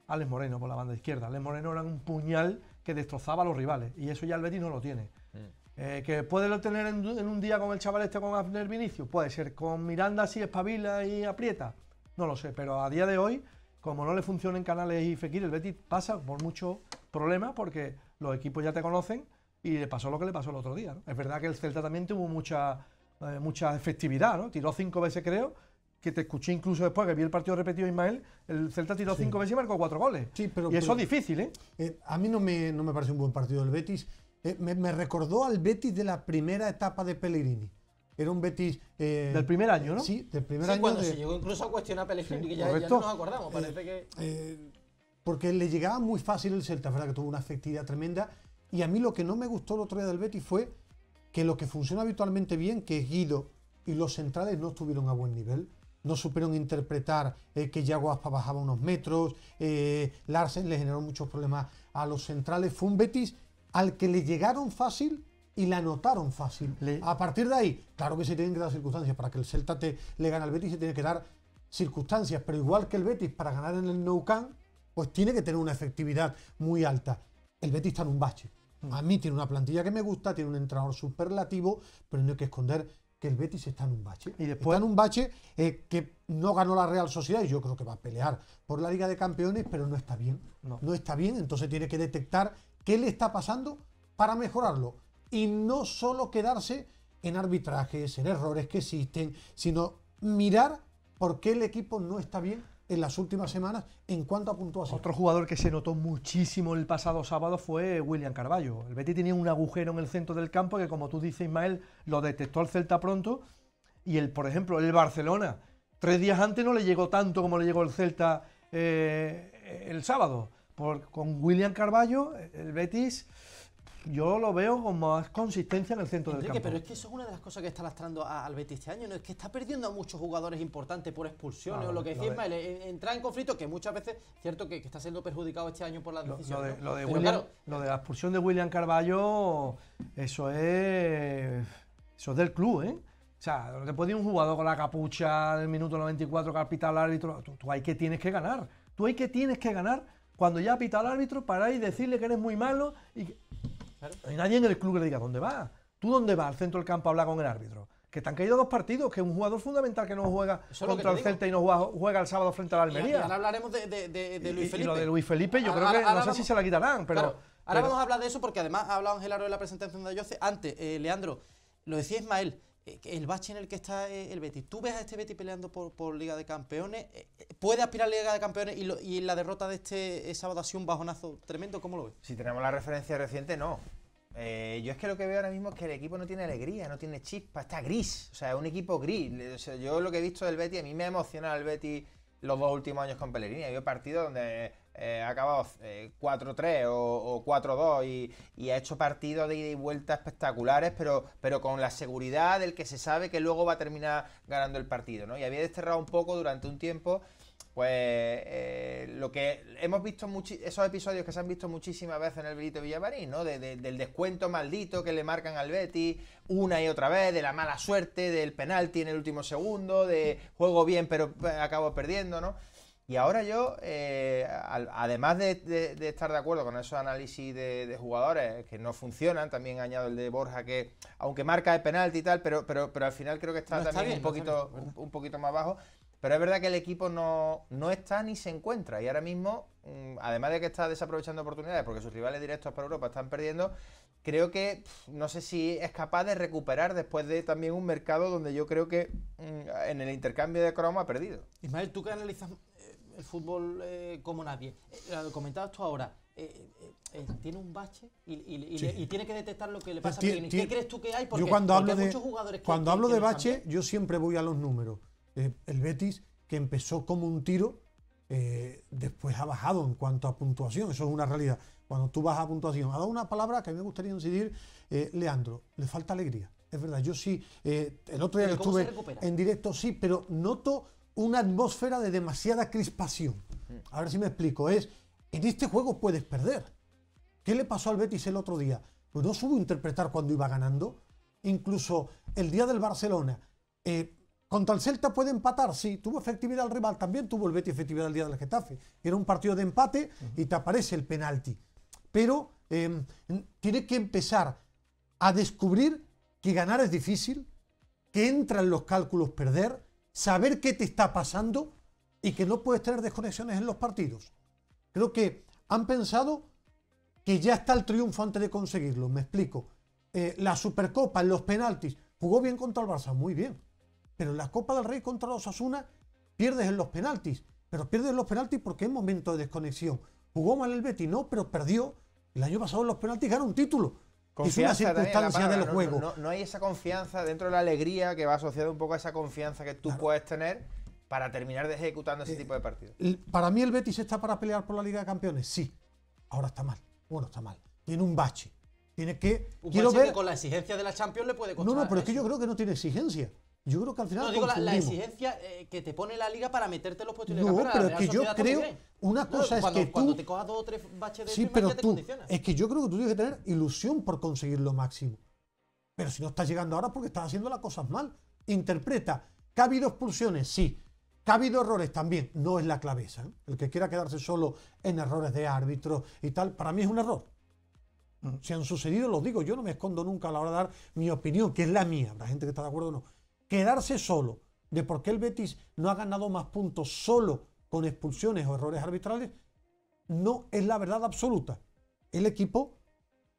Alex Moreno por la banda izquierda. Alex Moreno era un puñal que destrozaba a los rivales y eso ya el Betis no lo tiene. Mm. Eh, que puede lo tener en, un día con el chaval este con Abner Vinicio? puede ser con Miranda si espabila y aprieta, no lo sé, pero a día de hoy, como no le funcionan Canales y Fekir, el Betis pasa por muchos problemas porque los equipos ya te conocen y le pasó lo que le pasó el otro día. Es verdad que el Celta también tuvo mucha eh, mucha efectividad, ¿no? Tiró cinco veces, creo, que te escuché incluso después que vi el partido repetido Ismael, el Celta tiró cinco veces y marcó cuatro goles. Sí, pero, y eso es difícil, ¿eh? ¿eh? A mí no me, no me parece un buen partido el Betis. Eh, me, recordó al Betis de la primera etapa de Pellegrini. Era un Betis... del primer año, ¿no? Sí, del primer año. cuando se llegó incluso a cuestionar a Pellegrini, que ya, no nos acordamos, parece que... porque le llegaba muy fácil el Celta, ¿verdad? Que tuvo una efectividad tremenda. Y a mí lo que no me gustó el otro día del Betis fue que lo que funciona habitualmente bien, que es Guido y los centrales no estuvieron a buen nivel. No supieron interpretar eh, que Yago bajaba unos metros. Eh, Larsen le generó muchos problemas a los centrales. Fue un Betis al que le llegaron fácil y la anotaron fácil. A partir de ahí, claro que se tienen que dar circunstancias. Para que el Celta le gane al Betis se tiene que dar circunstancias. Pero igual que el Betis para ganar en el Nou Camp, pues tiene que tener una efectividad muy alta. El Betis está en un bache. A mí tiene una plantilla que me gusta, tiene un entrenador superlativo, pero no hay que esconder que el Betis está en un bache. Y después en un bache eh, que no ganó la Real Sociedad y yo creo que va a pelear por la Liga de Campeones, pero no está bien. No, no está bien, entonces tiene que detectar qué le está pasando para mejorarlo. Y no solo quedarse en arbitrajes, en errores que existen, sino mirar por qué el equipo no está bien en las últimas semanas en cuanto a puntuación. Otro jugador que se notó muchísimo el pasado sábado fue William Carballo. El Betis tenía un agujero en el centro del campo que, como tú dices, Ismael, lo detectó el Celta pronto. Y el, por ejemplo, el Barcelona, tres días antes no le llegó tanto como le llegó el Celta eh, el sábado. con William Carballo, el Betis yo lo veo con más consistencia en el centro del campo. pero es que eso es una de las cosas que está lastrando al Betis este año, ¿no? es que está perdiendo a muchos jugadores importantes por expulsiones o lo que decís, entrar en conflicto que muchas veces, cierto que, está siendo perjudicado este año por las decisiones. Lo, de, lo, la expulsión de William Carballo, eso es, eso es del club, ¿eh? O sea, no te puede ir un jugador con la capucha del minuto 94 que ha pitado al árbitro. Tú, hay que tienes que ganar. Tú hay que tienes que ganar cuando ya ha pita el árbitro, para y decirle que eres muy malo. Y que... No hay nadie en el club que le diga, ¿dónde va? ¿Tú dónde vas al centro del campo a hablar con el árbitro? Que te han caído dos partidos, que es un jugador fundamental que no juega contra el Celta y no juega, el sábado frente a la Almería. Y ahora hablaremos de, Luis Felipe. Y lo de Luis Felipe, yo creo que no sé si se la quitarán, pero. Ahora vamos a hablar de eso porque además ha hablado Ángel Aro de la presentación de Ayoce. Antes, eh, Leandro, lo decía Ismael, eh, el bache en el que está eh, el Betis. Tú ves a este Betis peleando por, por Liga de Campeones. Eh, ¿Puede aspirar a Liga de Campeones y, la derrota de este sábado ha sido un bajonazo tremendo? ¿Cómo lo ves? Si tenemos la referencia reciente, no. yo es que lo que veo ahora mismo es que el equipo no tiene alegría, no tiene chispa, está gris. O sea, es un equipo gris. yo lo que he visto del Betis, a mí me emociona emocionado el Betis los dos últimos años con Pellegrini. Ha habido partidos donde eh, ha acabado eh, 4-3 o, o 4-2 y, ha hecho partidos de ida y vuelta espectaculares, pero, pero con la seguridad del que se sabe que luego va a terminar ganando el partido, ¿no? Y había desterrado un poco durante un tiempo pues eh, lo que hemos visto, esos episodios que se han visto muchísimas veces en el Benito Villamarín, ¿no? del descuento maldito que le marcan al Betty una y otra vez, de la mala suerte, del penalti en el último segundo, de juego bien pero acabo perdiendo, ¿no? Y ahora yo, eh, además de, estar de acuerdo con esos análisis de, jugadores que no funcionan, también añado el de Borja que, aunque marca el penalti y tal, pero, pero, pero al final creo que está también un, poquito, un, poquito más bajo. Pero es verdad que el equipo no, no está ni se encuentra. Y ahora mismo, mm, además de que está desaprovechando oportunidades porque sus rivales directos para Europa están perdiendo, creo que no sé si es capaz de recuperar después de también un mercado donde yo creo que mm, en el intercambio de cromo ha perdido. Ismael, tú qué analizas el fútbol eh, como nadie. Eh, lo comentabas tú ahora. Eh, tiene un bache y, tiene que detectar lo que le pues pasa a ¿Qué crees tú que hay? Porque, yo cuando de, muchos jugadores que cuando hablo de bache, yo siempre voy a los números. el Betis, que empezó como un tiro, después ha bajado en cuanto a puntuación. Eso es una realidad. Cuando tú vas a puntuación, ha dado una palabra que a mí me gustaría incidir, Leandro, le falta alegría. Es verdad, yo sí, el otro día estuve en directo, sí, pero noto una atmósfera de demasiada crispación. A ver si me explico. Es, en este juego puedes perder. ¿Qué le pasó al Betis el otro día? Pues no supo interpretar cuando iba ganando. Incluso el día del Barcelona. Eh, contra el Celta puede empatar, sí. Tuvo efectividad al rival, también tuvo el Betis efectividad el día del Getafe. Era un partido de empate y te aparece el penalti. Pero em, tiene que empezar a descubrir que ganar es difícil, que entra en los cálculos perder saber qué te está pasando y que no puedes tener desconexiones en los partidos. Creo que han pensado que ya está el triunfo antes de conseguirlo, me explico. Eh, la Supercopa, en los penaltis, jugó bien contra el Barça, muy bien. Pero en la Copa del Rey contra los Asuna pierdes en los penaltis. Pero pierdes en los penaltis porque es momento de desconexión. Jugó mal el Betty, no, pero perdió. El año pasado en los penaltis ganó un título. Confianza No, hay esa confianza dentro de la alegría que va asociada un poco a esa confianza que tú puedes tener para terminar ejecutando ese eh, tipo de partidos. Para mí el Betis está para pelear por la Liga de Campeones, sí. Ahora está mal. Bueno, está mal. Tiene un bache. Tiene que. Un quiero ver... que con la exigencia de la Champions le puede costar. No, no, pero es que yo creo que no tiene exigencia. Yo creo que al final. No, digo la, exigencia eh, que te pone la liga para meterte los puestos de No, pero es que yo creo. Una cosa es que. Tú, cuando te cojas dos o tres baches de sí, pero te condicionas. Es que yo creo que tú tienes que tener ilusión por conseguir lo máximo. Pero si no estás llegando ahora porque estás haciendo las cosas mal. Interpreta. ha habido expulsiones? Sí. ha habido errores también? No es la claveza. ¿eh? El que quiera quedarse solo en errores de árbitro y tal, para mí es un error. Mm. Si han sucedido, los digo, yo no me escondo nunca a la hora de dar mi opinión, que es la mía. La gente que está de acuerdo o no quedarse solo de por qué el Betis no ha ganado más puntos solo con expulsiones o errores arbitrales, no es la verdad absoluta. El equipo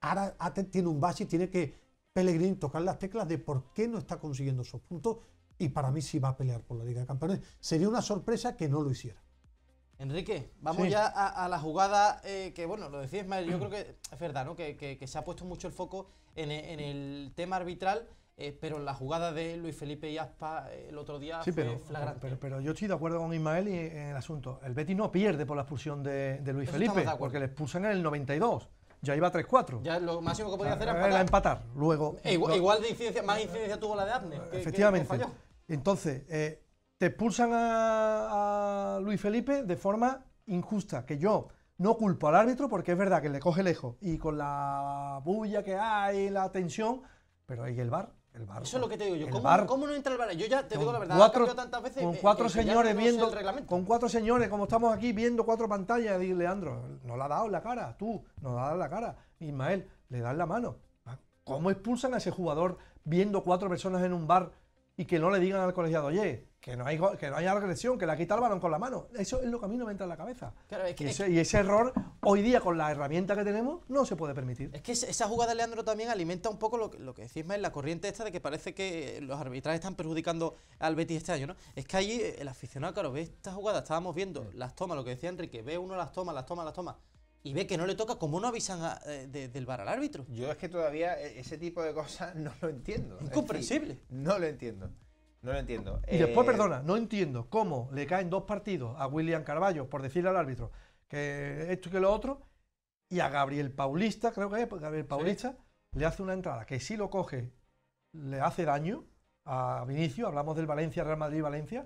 ahora, tiene un base y tiene que Pelegrín, tocar las teclas de por qué no está consiguiendo esos puntos y para mí sí va a pelear por la Liga de Campeones. Sería una sorpresa que no lo hiciera. Enrique, vamos ya a, la jugada eh, que, bueno, lo decías, yo creo que es verdad, ¿no? Que, se ha puesto mucho el foco en el tema arbitral eh, pero la jugada de Luis Felipe y Aspa eh, el otro día fue pero, flagrante. Pero, yo estoy de acuerdo con Ismael eh, en el asunto. El Betty no pierde por la expulsión de, Luis Felipe, porque le expulsan en el 92. Ya iba 3-4. Ya lo máximo que podía hacer era, empatar. Luego, igual, de incidencia, más incidencia tuvo la de Abner. efectivamente. Entonces, te expulsan a, Luis Felipe de forma injusta, que yo no culpo al árbitro porque es verdad que le coge lejos y con la bulla que hay, la tensión, pero hay el bar eso es lo que te digo yo. ¿Cómo, no entra el bar? Yo ya te digo la verdad, cuatro, tantas veces. Con eh, cuatro eh, señores viendo. Con cuatro señores, como estamos aquí, viendo cuatro pantallas. Y Leandro, no la ha dado la cara. Tú, no la ha dado la cara. Ismael, le das la mano. Ah, ¿Cómo expulsan a ese jugador viendo cuatro personas en un bar? y que no le digan al colegiado, oye, que no hay, que no haya agresión, que ha quitado el balón con la mano. Eso es lo que a mí no me entra en la cabeza. y, ese, error, hoy día, con la herramienta que tenemos, no se puede permitir. Es que esa jugada, de Leandro, también alimenta un poco lo, que decís, la corriente esta de que parece que los arbitrajes están perjudicando al Betis este año, ¿no? Es que ahí eh, el aficionado, claro, ve esta jugada. estábamos viendo, las tomas, lo que decía Enrique, ve uno las toma, las toma, las toma y ve que no le toca, ¿cómo no avisan eh, del bar al árbitro? Yo es que todavía e, ese tipo de cosas no lo entiendo. Incomprensible. no lo entiendo. No lo entiendo. Y después, eh, perdona, no entiendo cómo le caen dos partidos a William Carballo por decirle al árbitro que esto que lo otro, y a Gabriel Paulista, creo que es, pues, Gabriel Paulista, le hace una entrada que si lo coge le hace daño a Vinicio, hablamos del Valencia, Real Madrid, Valencia,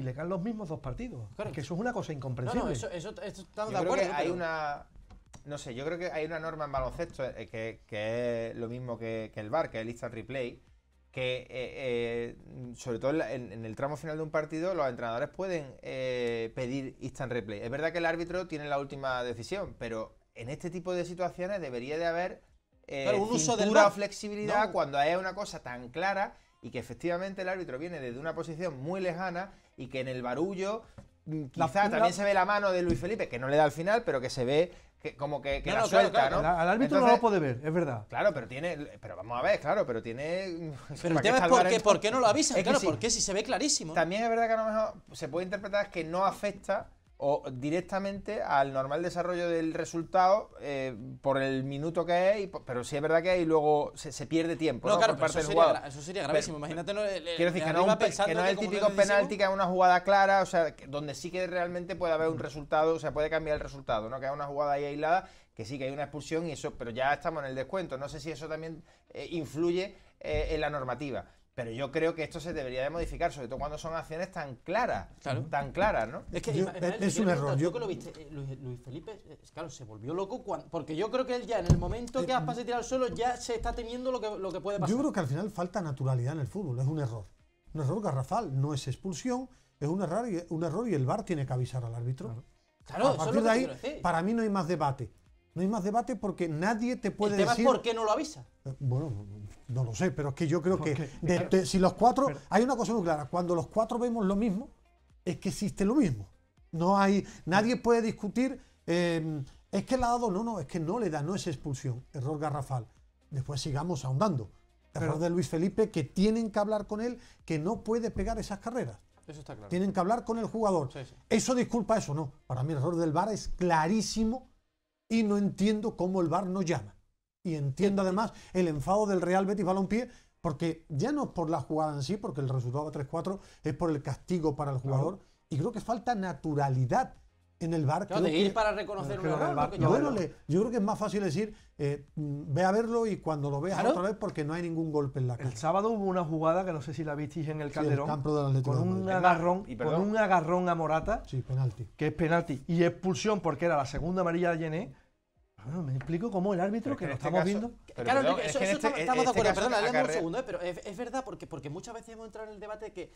y le caen los mismos dos partidos. Que eso es una cosa incomprensible. No, eso, estamos de acuerdo. hay una. No sé, yo creo que hay una norma en baloncesto eh, que, es lo mismo que, el VAR, que es el instant replay, que eh, eh, sobre todo en, el tramo final de un partido los entrenadores pueden pedir instant replay. Es verdad que el árbitro tiene la última decisión, pero en este tipo de situaciones debería de haber un uso de flexibilidad cuando hay una cosa tan clara y que efectivamente el árbitro viene desde una posición muy lejana y que en el barullo mm, quizá también se ve la mano de Luis Felipe, que no le da al final, pero que se ve como que, la suelta, ¿no? Al árbitro no lo puede ver, es verdad. Claro, pero tiene. Pero vamos a ver, claro, pero tiene. Mm, pero el tema es por qué, no lo avisan, claro, porque si se ve clarísimo. También es verdad que a lo mejor se puede interpretar que no afecta o directamente al normal desarrollo del resultado eh, por el minuto que hay, pero sí es verdad que y luego se, pierde tiempo. No, claro, por parte eso, del sería, eso, sería, gravísimo. Imagínate. quiero decir que no, que no es el típico penalti uh". que es una jugada clara, o sea, donde sí que realmente puede haber un resultado, o sea, puede cambiar el resultado, ¿no? Que es una jugada ahí aislada, que sí que hay una expulsión y eso, pero ya estamos en el descuento. No sé si eso también eh, influye eh, en la normativa. Pero yo creo que esto se debería de modificar, sobre todo cuando son acciones tan claras, tan claras, ¿no? Es que un error. Eh, Luis, Felipe, eh, claro, se volvió loco porque yo creo que él ya en el momento que eh, Aspas se tirar al suelo ya se está teniendo lo que, lo que puede pasar. Yo creo que al final falta naturalidad en el fútbol, es un error. Un error garrafal, no es expulsión, es un error y, un error y el VAR tiene que avisar al árbitro. Claro. a partir de ahí, para mí no hay más debate. No hay más debate porque nadie te puede decir. Es ¿Por qué no lo avisa? Eh, bueno, no lo sé, pero es que yo creo que si los cuatro. hay una cosa muy clara: cuando los cuatro vemos lo mismo, es que existe lo mismo. No hay. Nadie puede discutir. Em, es que le ha dado. No, no, es que no le da, no es expulsión. Error garrafal. Después sigamos ahondando. Error de Luis Felipe, que tienen que hablar con él, que no puede pegar esas carreras. Eso está claro. Tienen que hablar con el jugador. ¿Eso disculpa eso? No. Para mí, el error del VAR es clarísimo y no entiendo cómo el VAR no llama. Y entiendo además el enfado del Real Betis Balompié, porque ya no es por la jugada en sí, porque el resultado 3-4 es por el castigo para el jugador. Y creo que falta naturalidad en el barco de ir para reconocer yo, creo que es más fácil decir, eh, mm, ve a verlo y cuando lo veas otra vez, porque no hay ningún golpe en la cara. El sábado hubo una jugada que no sé si la visteis en el Calderón. con un agarrón, y con un agarrón a Morata. Sí, penalti. Que es penalti. Y expulsión porque era la segunda amarilla de Llené Ah, me explico cómo el árbitro que, lo estamos este viendo. Claro, eso, este estamos, de este acuerdo, perdona, un segundo, ¿eh? pero es, verdad porque, porque muchas veces hemos entrado en el debate de que,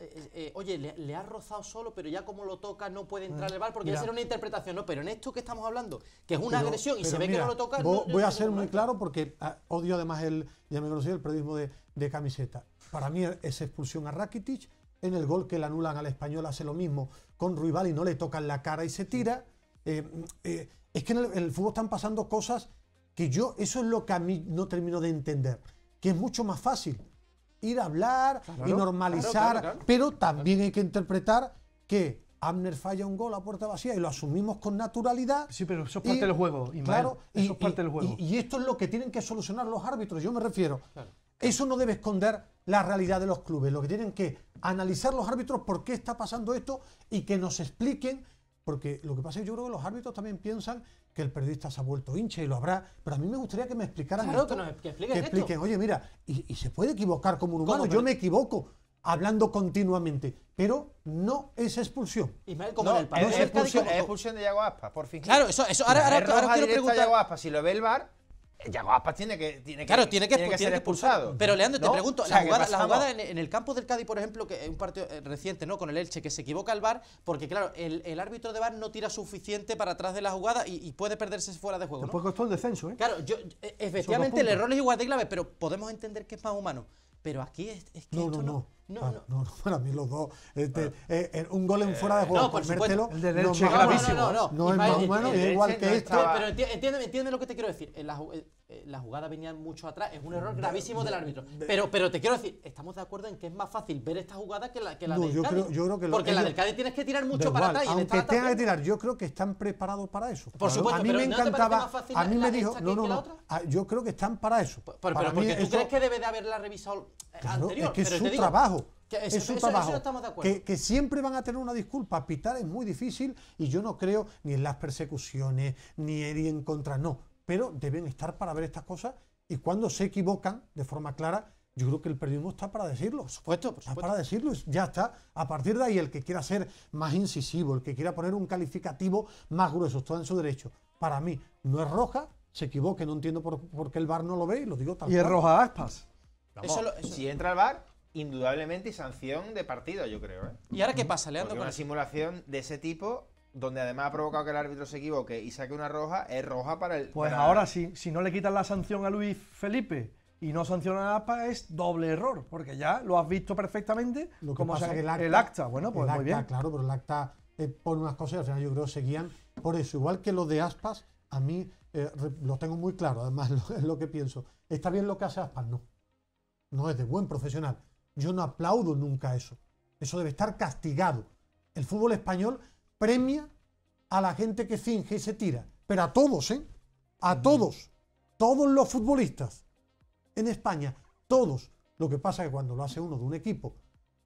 eh, eh, oye, le, ha rozado solo, pero ya como lo toca no puede entrar ah, el bal, porque mira, ya será una interpretación, ¿no? Pero en esto que estamos hablando, que es una agresión y se ve que no lo toca. voy a ser muy claro porque ah, odio además el, ya me conocí, el periodismo de, camiseta. Para mí es expulsión a Rakitic, en el gol que le anulan al español hace lo mismo con Ruibal y no le tocan la cara y se tira. Es que en el, fútbol están pasando cosas que yo, eso es lo que a mí no termino de entender, que es mucho más fácil ir a hablar y normalizar, pero también hay que interpretar que Amner falla un gol a puerta vacía y lo asumimos con naturalidad. Sí, pero eso es parte del juego, claro, eso es parte del juego. Y, esto es lo que tienen que solucionar los árbitros, yo me refiero. Eso no debe esconder la realidad de los clubes, lo que tienen que analizar los árbitros por qué está pasando esto y que nos expliquen porque lo que pasa es que yo creo que los árbitros también piensan que el periodista se ha vuelto hincha y lo habrá, pero a mí me gustaría que me explicaran claro, esto, que, nos, que, expliquen, que expliquen oye, mira, y, se puede equivocar como un humano, yo me equivoco hablando continuamente, pero no es expulsión. Ismael, como no, en el es, expulsión, expulsión de Yago por fin. Claro, eso, eso ahora, ahora, quiero preguntar. si lo ve el bar ya tiene que, tiene que, claro, tiene que, ser expulsado. Pero Leandro, te pregunto, la jugada, en, el campo del Cádiz, por ejemplo, que es un partido eh, reciente, ¿no? Con el Elche, que se equivoca el VAR, porque claro, el, árbitro de VAR no tira suficiente para atrás de la jugada y, puede perderse fuera de juego. Después costó el descenso, ¿eh? Claro, yo, eh, efectivamente el error es igual de clave pero podemos entender que es más humano. Pero aquí es, que no no, no, no, para mí los dos. Este, eh, eh, un gol en eh, fuera de juego, no, por comértelo. El de no, gravísimo. No, no, es más humano es igual que esto. Pero entiende lo que te quiero decir. la, jugada venía mucho atrás, es un error gravísimo del árbitro. Pero, pero te quiero decir, estamos de acuerdo en que es más fácil ver esta jugada que la, que la del yo Creo, que Porque la del Cádiz tienes que tirar mucho para atrás. aunque tenga que tirar, yo creo que están preparados para eso. Por supuesto, a mí me encantaba. a mí me dijo, no, no, ah, yo creo que están para eso. Pero tú crees que debe de haberla revisado anterior. Es que es su trabajo. Que trabajo. Que, siempre van a tener una disculpa. Pitar es muy difícil y yo no creo ni en las persecuciones, ni en contra, no. Pero deben estar para ver estas cosas y cuando se equivocan de forma clara, yo creo que el periodismo está para decirlo. Por supuesto, Está para decirlo, ya está. A partir de ahí, el que quiera ser más incisivo, el que quiera poner un calificativo más grueso, está en su derecho. Para mí, no es roja, se equivoque, no entiendo por, qué el bar no lo ve y lo digo tal Y es roja aspas. Si entra el bar indudablemente y sanción de partido, yo creo. ¿eh? ¿Y ahora qué pasa, Leandro? una simulación de ese tipo, donde además ha provocado que el árbitro se equivoque y saque una roja, es roja para el. Pues ahora sí, si no le quitan la sanción a Luis Felipe y no sanciona a Aspas, es doble error, porque ya lo has visto perfectamente lo que como el, acta, Bueno, pues el Claro, pero el acta pone unas cosas y al final yo creo seguían por eso. Igual que lo de Aspas, a mí eh, lo tengo muy claro, además es lo que pienso. Está bien lo que hace Aspas, no. No es de buen profesional. Yo no aplaudo nunca eso. Eso debe estar castigado. El fútbol español premia a la gente que finge y se tira. Pero a todos, ¿eh? A mm. todos. Todos los futbolistas. En España, todos. Lo que pasa es que cuando lo hace uno de un equipo,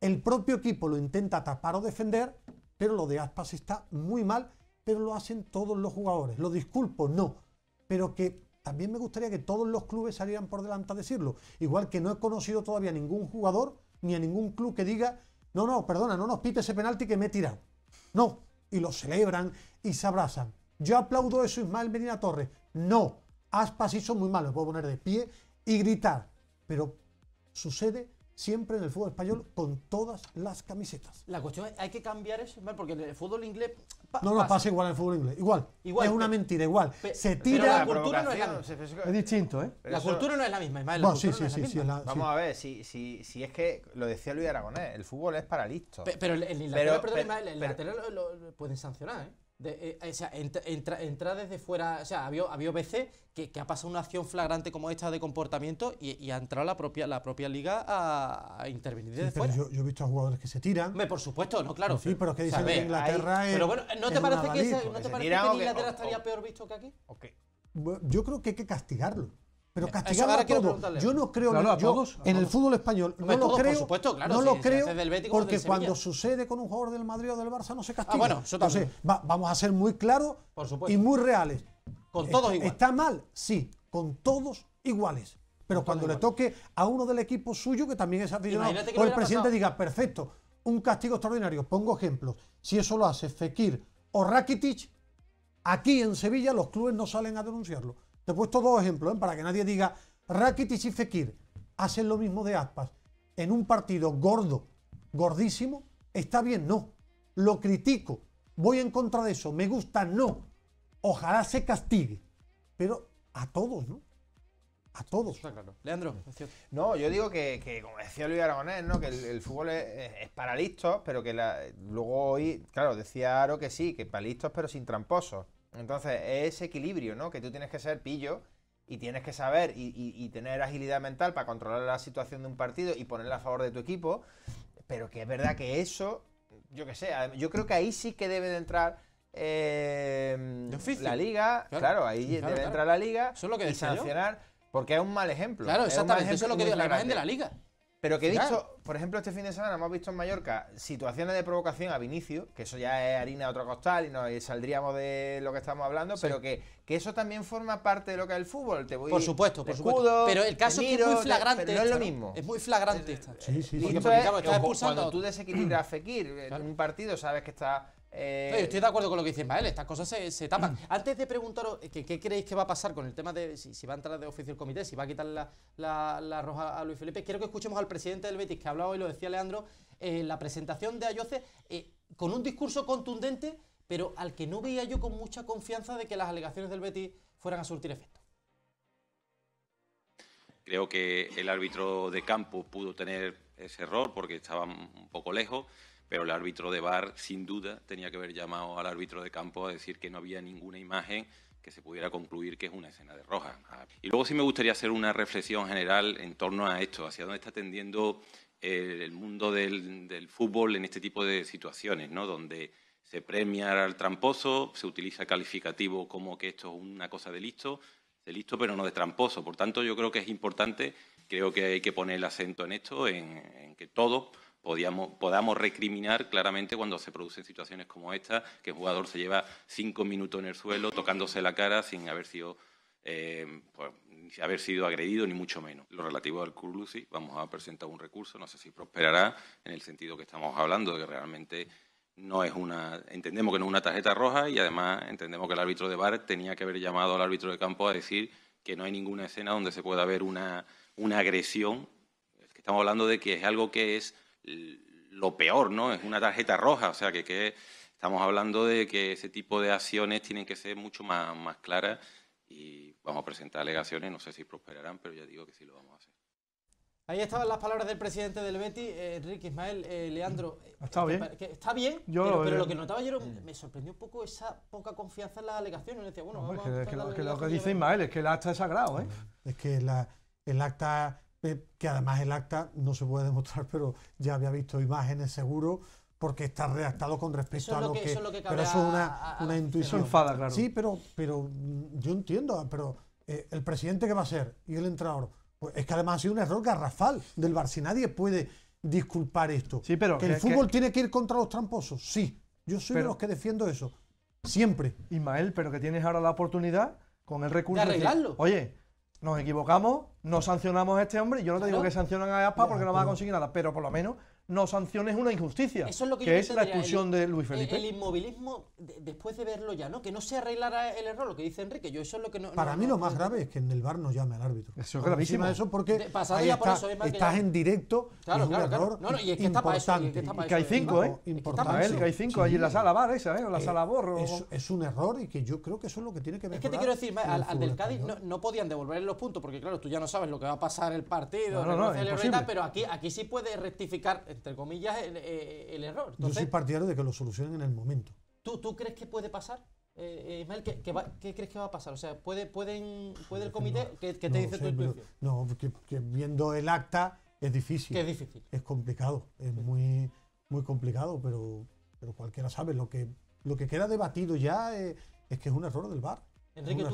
el propio equipo lo intenta tapar o defender, pero lo de Aspas está muy mal, pero lo hacen todos los jugadores. Lo disculpo, no. Pero que también me gustaría que todos los clubes salieran por delante a decirlo. Igual que no he conocido todavía a ningún jugador ni a ningún club que diga, no, no, perdona, no nos pite ese penalti que me he tirado. No, y lo celebran y se abrazan. Yo aplaudo eso, Ismael Medina Torres. No, aspas hizo muy mal, puedo poner de pie y gritar. Pero sucede siempre en el fútbol español con todas las camisetas. La cuestión es, hay que cambiar eso, porque en el fútbol inglés... no, no, pasa. igual en el fútbol inglés, igual. igual es una mentira, igual. Se tira... cultura no es la misma. Es distinto, ¿eh? La cultura no es la misma, Ismael. sí, sí, sí, Vamos a ver, si, si, si, es que lo decía Luis Aragonés, el fútbol es para listos. pero el Inglaterra, lo pueden sancionar, ¿eh? De, eh, o sea, entra, desde fuera, o sea, había, habido veces que, ha pasado una acción flagrante como esta de comportamiento y, ha entrado la propia, la propia liga a, intervenir desde fuera. Yo, he visto a jugadores que se tiran. por supuesto, no, claro. sí, pero es que dicen Inglaterra es, Pero bueno, ¿no te parece que, ¿no te parece que Inglaterra estaría peor visto que aquí? Okay. Yo creo que hay que castigarlo. Pero castigar a Yo no creo en el fútbol español. No, lo creo, no lo creo porque cuando sucede con un jugador del Madrid o del Barça no se castiga. Ah, vamos a ser muy claros y muy reales. Con todos está, Está mal, sí, con todos iguales. Pero cuando le toque a uno del equipo suyo que también es aficionado, o el presidente diga, perfecto, un castigo extraordinario. Pongo ejemplos. Si eso lo hace Fekir o Rakitic, aquí en Sevilla los clubes no salen a denunciarlo te he puesto dos ejemplos, ¿eh? para que nadie diga, Rakitic y Fekir hacen lo mismo de Aspas en un partido gordo, gordísimo, está bien, no. Lo critico, voy en contra de eso, me gusta, no. Ojalá se castigue, pero a todos, ¿no? A todos. claro. Leandro. No, yo digo que, como decía Luis Aragonés, ¿no? que el, fútbol es, para listos, pero que la, luego hoy, claro, decía Aro que sí, que para listos, pero sin tramposos. Entonces, es ese equilibrio, ¿no? Que tú tienes que ser pillo y tienes que saber y, tener agilidad mental para controlar la situación de un partido y ponerla a favor de tu equipo, pero que es verdad que eso, yo que sé, yo creo que ahí sí que debe de entrar eh, la liga, claro, ahí debe entrar la liga solo que y sancionar, porque es un mal ejemplo. Claro, exactamente, eso es lo que digo, la imagen de la liga. Pero que he visto, por ejemplo, este fin de semana hemos visto en Mallorca situaciones de provocación a Vinicio, que eso ya es harina de otro costal y nos saldríamos de lo que estamos hablando, pero que, que, eso también forma parte de lo que es el fútbol. Te voy, por supuesto, por supuesto. Pero el caso es muy flagrante. no es lo mismo. Es muy flagrante Sí, sí, cuando tú desequilibras a Fekir en eh, un partido, sabes que está eh, estoy de acuerdo con lo que dice Mael, estas cosas se, se tapan. Antes de preguntaros eh, ¿qué, creéis que va a pasar con el tema de si, va a entrar de oficio el comité, si va a quitar la, roja a Luis Felipe, quiero que escuchemos al presidente del Betis, que ha hablado y lo decía Leandro, eh, la presentación de Ayoce, eh, con un discurso contundente, pero al que no veía yo con mucha confianza de que las alegaciones del Betis fueran a surtir efecto. Creo que el árbitro de campo pudo tener ese error porque estaba un poco lejos pero el árbitro de VAR, sin duda, tenía que haber llamado al árbitro de campo a decir que no había ninguna imagen que se pudiera concluir que es una escena de roja. Y luego sí me gustaría hacer una reflexión general en torno a esto, hacia dónde está tendiendo eh, el, mundo del, fútbol en este tipo de situaciones, ¿no? donde se premia al tramposo, se utiliza calificativo como que esto es una cosa de listo, de listo pero no de tramposo. Por tanto, yo creo que es importante, creo que hay que poner el acento en esto, en, en que todo podíamos, podamos recriminar claramente cuando se producen situaciones como esta, que el jugador se lleva cinco minutos en el suelo tocándose la cara sin haber sido, eh, pues, haber sido agredido, ni mucho menos. Lo relativo al Curlusi, vamos a presentar un recurso, no sé si prosperará en el sentido que estamos hablando, de que realmente no es una, entendemos que no es una tarjeta roja y además entendemos que el árbitro de VAR tenía que haber llamado al árbitro de campo a decir que no hay ninguna escena donde se pueda ver una, una agresión. Estamos hablando de que es algo que es lo peor, ¿no? Es una tarjeta roja, o sea que, estamos hablando de que ese tipo de acciones tienen que ser mucho más, claras y vamos a presentar alegaciones, no sé si prosperarán, pero ya digo que sí lo vamos a hacer. Ahí estaban las palabras del presidente del Betty, eh, Enrique Ismael, eh, Leandro. Mm, eh, está bien. está bien, pero, lo, que notaba yo mm. me sorprendió un poco esa poca confianza en las alegaciones. Decía, que, lo, que dice Ismael es que el acta es sagrado. ¿eh? Es que el acta que además el acta no se puede demostrar, pero ya había visto imágenes seguro, porque está redactado con respecto a lo que... pero eso es una, una intuición. Enfada, claro. Sí, pero, pero mm, yo entiendo, pero eh, el presidente que va a ser y el entrador, pues es que además ha sido un error garrafal del Bar. Si nadie puede disculpar esto. Sí, pero... Que el fútbol tiene que ir contra los tramposos, sí. Yo soy de los que defiendo eso, siempre. Ismael, pero que tienes ahora la oportunidad con el recurso... De arreglarlo. Oye, nos equivocamos, no sancionamos a este hombre. Yo no te digo que sancionan a Aspa porque no va a conseguir nada, pero por lo menos no sanciones una injusticia, Eso es que, es la expulsión de Luis Felipe. El, inmovilismo, después de verlo ya, ¿no? Que no se arreglara el error, lo que dice Enrique. Yo eso es lo que no... Para mí lo más grave es que en el bar no llame al árbitro. Eso es gravísimo. Eso porque de, por es estás en directo claro, un error claro. no, y es que Está que, hay cinco, ¿eh? Importante. que hay cinco allí en la sala bar esa, ¿eh? la eh, sala borro. Es, un error y que yo creo que eso es lo que tiene que ver. Es que te quiero decir, al, del Cádiz no, podían devolver los puntos porque, claro, tú ya no sabes lo que va a pasar el partido, pero aquí sí puede rectificar entre comillas, el, eh, eh, error. Entonces, Yo soy partidario de que lo solucionen en el momento. ¿Tú, tú crees que puede pasar? Eh, Ismael, ¿qué, crees que va a pasar? O sea, ¿puede, pueden, puede el comité? ¿Qué, te dice tu No, que, viendo el acta es difícil. es difícil. Es complicado, es muy, muy complicado, pero, pero cualquiera sabe. Lo que, lo que queda debatido ya es, que es un error del bar Enrique,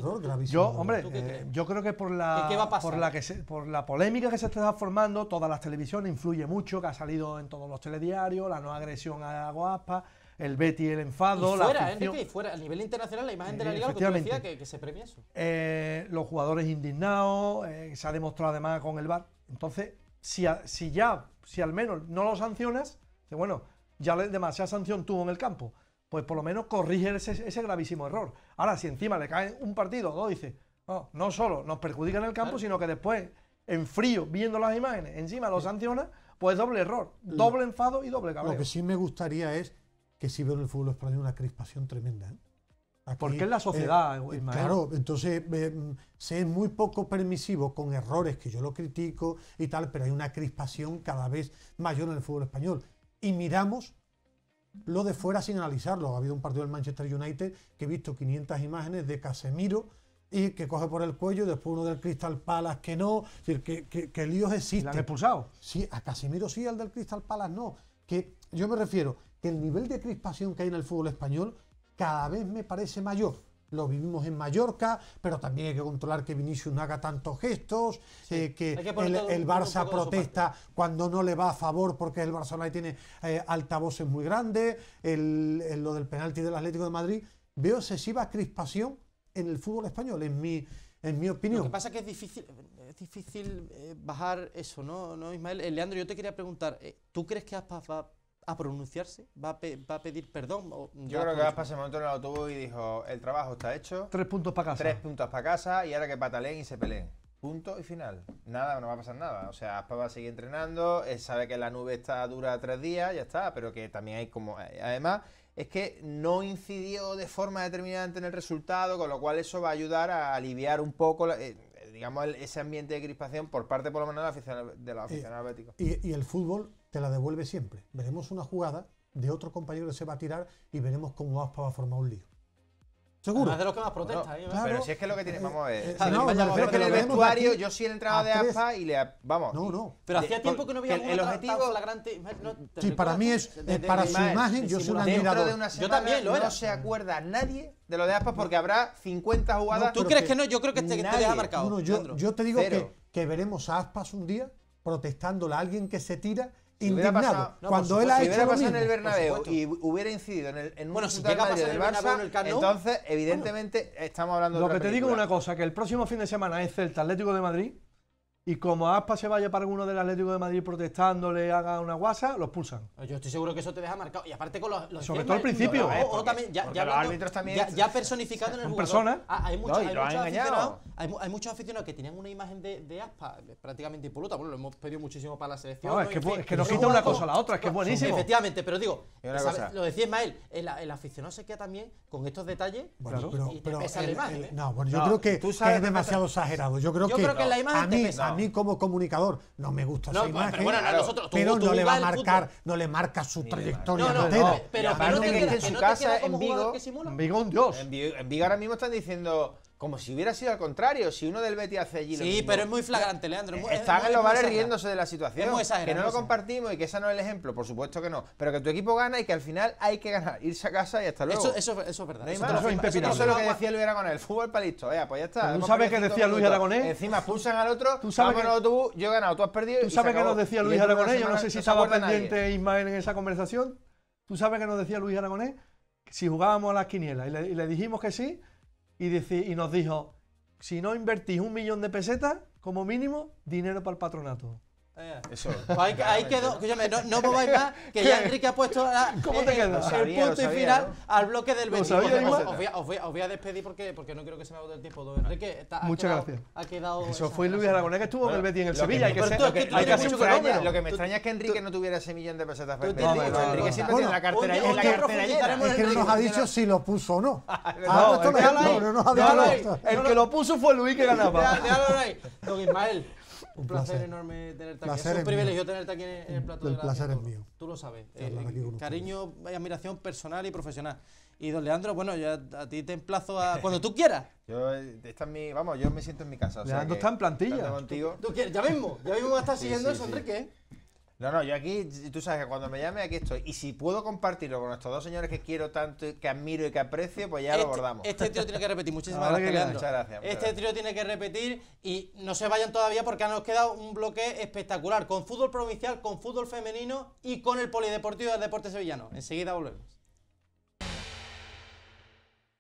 Yo, hombre, eh, yo creo que por la, por, la que por la polémica que se está formando, todas las televisiones influye mucho, que ha salido en todos los telediarios, la no agresión a Guaspa, el Betty el enfado. Y fuera, Enrique, fuera, a nivel internacional, la imagen de la eh, liga, lo que tú que, se premia eso. Eh, los jugadores indignados, se ha demostrado además con el VAR. Entonces, si, si ya, si al menos no lo sancionas, bueno, ya demasiada sanción tuvo en el campo pues por lo menos corrige ese, gravísimo error. Ahora, si encima le cae un partido o dos, dice, no, oh, no solo nos perjudica en el campo, sino que después, en frío, viendo las imágenes, encima lo sanciona, pues doble error, doble enfado y doble cabreo. Lo que sí me gustaría es que si veo en el fútbol español una crispación tremenda. ¿eh? Porque es la eh, sociedad. Eh, claro, entonces mm, sé es muy poco permisivo con errores que yo lo critico y tal, pero hay una crispación cada vez mayor en el fútbol español. Y miramos lo de fuera sin analizarlo. Ha habido un partido del Manchester United que he visto 500 imágenes de Casemiro y que coge por el cuello, después uno del Crystal Palace que no, decir, que, que, lío líos existen. ¿La expulsado? Sí, a Casemiro sí, al del Crystal Palace no. Que yo me refiero que el nivel de crispación que hay en el fútbol español cada vez me parece mayor lo vivimos en Mallorca, pero también hay que controlar que Vinicius no haga tantos gestos, eh, que, el, Barça protesta cuando no le va a favor porque el Barcelona tiene eh, altavoces muy grandes, el, lo del penalti del Atlético de Madrid. Veo excesiva crispación en el fútbol español, en mi, en mi opinión. Lo que pasa es que es difícil, es difícil eh, bajar eso, ¿no, ¿no Ismael? Leandro, yo te quería preguntar, ¿tú crees que Aspas va a pronunciarse, va a, pedir perdón. Yo creo que Gaspa se montó en el autobús y dijo, el trabajo está hecho. Tres puntos para casa. Tres puntos para casa y ahora que pataleen y se peleen. Punto y final. Nada, no va a pasar nada. O sea, Aspa va a seguir entrenando, eh, sabe que la nube está dura tres días, ya está, pero que también hay como... Eh, además, es que no incidió de forma determinante en el resultado, con lo cual eso va a ayudar a aliviar un poco... Eh, digamos, ese ambiente de crispación por parte, por lo menos, de los aficionados, de la y el fútbol te la devuelve siempre. Veremos una jugada de otro compañero que se va a tirar y veremos cómo Aspa va a formar un lío. Seguro. es de los que más protesta. ¿eh? claro, pero si es que lo que tiene. Eh, vamos a eh, ver. pero es que en el vestuario yo sí he entrado de ASPA y le. Vamos. No, no. Pero hacía tiempo que no había el objetivo. La gran sí, para mí es. para su imagen, yo soy un admirador. De una yo también lo era. No se acuerda nadie de lo de ASPA porque habrá 50 jugadas. ¿Tú crees que, no? Yo creo que este, este deja marcado. yo, yo te digo que, que veremos a Aspas un día protestándole a alguien que se tira indignado. cuando él ha si hubiera pasado en el Bernabéu y hubiera incidido en, el, en un del Barça, el Barça, entonces evidentemente estamos hablando de Lo que te digo digo una cosa, que el próximo fin de semana es Celta Atlético de Madrid y como Aspa se vaya para alguno del Atlético de Madrid protestando, le haga una guasa, los pulsan. Yo estoy seguro que eso te deja marcado. Y aparte con los. Sobre todo al principio. o, también, ya, Ya, personificado en el jugador. personas. Ah, hay, muchos, aficionados, que tienen una imagen de, Aspa prácticamente impoluta. Bueno, lo hemos pedido muchísimo para la selección. No, es, que, nos quita una cosa a la otra, es que es buenísimo. Efectivamente, pero digo, lo decía Ismael, el, aficionado se queda también con estos detalles bueno, pesa la imagen. ¿eh? no, bueno, yo creo que, es demasiado exagerado. Yo creo que, la imagen a mí como comunicador no me gusta no, esa pues, imagen, pero, bueno, a nosotros, no le va a marcar, no le marca su trayectoria no, Pero, pero, pero, no en su casa, en Vigo, en un dios. En Vigo, en Vigo ahora mismo están diciendo como si hubiera sido al contrario, si uno del Betis hace allí. sí, pero es muy flagrante, Leandro. Están en los bares riéndose de la situación. Es que no lo compartimos y que ese no es el ejemplo, por supuesto que no. Pero que tu equipo gana y que al final hay que ganar, irse a casa y hasta luego. Eso, eso, eso es verdad. eso, es lo que decía Luis Aragonés, el fútbol palisto. pues ya está. Tú sabes qué decía Luis Aragonés. Encima pulsan al otro, tú sabes que... yo he ganado, tú has perdido. Tú sabes qué nos decía Luis Aragonés, yo no sé si estaba pendiente Ismael en esa conversación. Tú sabes qué nos decía Luis Aragonés, si jugábamos a las quinielas y le dijimos que sí y, nos dijo, si no invertís un millón de pesetas, como mínimo, dinero para el patronato. Eh. Eso. Pues ahí, ahí quedó, escúchame, no, no mováis más, que ya Enrique ha puesto ¿Cómo te eh, el, el, punto y final al bloque del Betis. Pues os, voy, os, voy, a despedir porque, porque no quiero que se me haga el tiempo. Enrique, Muchas gracias. Ha quedado Eso fue Luis Aragonés que estuvo con el Betis en el Sevilla. hay Lo que me extraña es que Enrique no tuviera ese millón de pesetas. Enrique siempre tiene la cartera llena. Es que no nos ha dicho si lo puso o no. Ah, ah, no, no El que lo puso fue Luis que ganaba. Don Ismael. Un placer, enorme tenerte aquí. es un privilegio tenerte aquí en el, plato el de El placer es mío. Tú lo sabes. cariño y admiración personal y profesional. Y don Leandro, bueno, yo a ti te emplazo a cuando tú quieras. yo, esta mi, vamos, yo me siento en mi casa. Leandro está en plantilla. ¿Tú, quieres, ya mismo, ya mismo va a siguiendo eso, Enrique. No, no, yo aquí, tú sabes que cuando me llame aquí estoy. Y si puedo compartirlo con estos dos señores que quiero tanto, que admiro y que aprecio, pues ya lo este- abordamos. Este tío tiene que repetir. Muchísimas gracias, Muchas este gracias. Este tío tiene que repetir y no se vayan todavía porque nos queda un bloque espectacular con fútbol provincial, con fútbol femenino y con el polideportivo del deporte sevillano. Enseguida volvemos.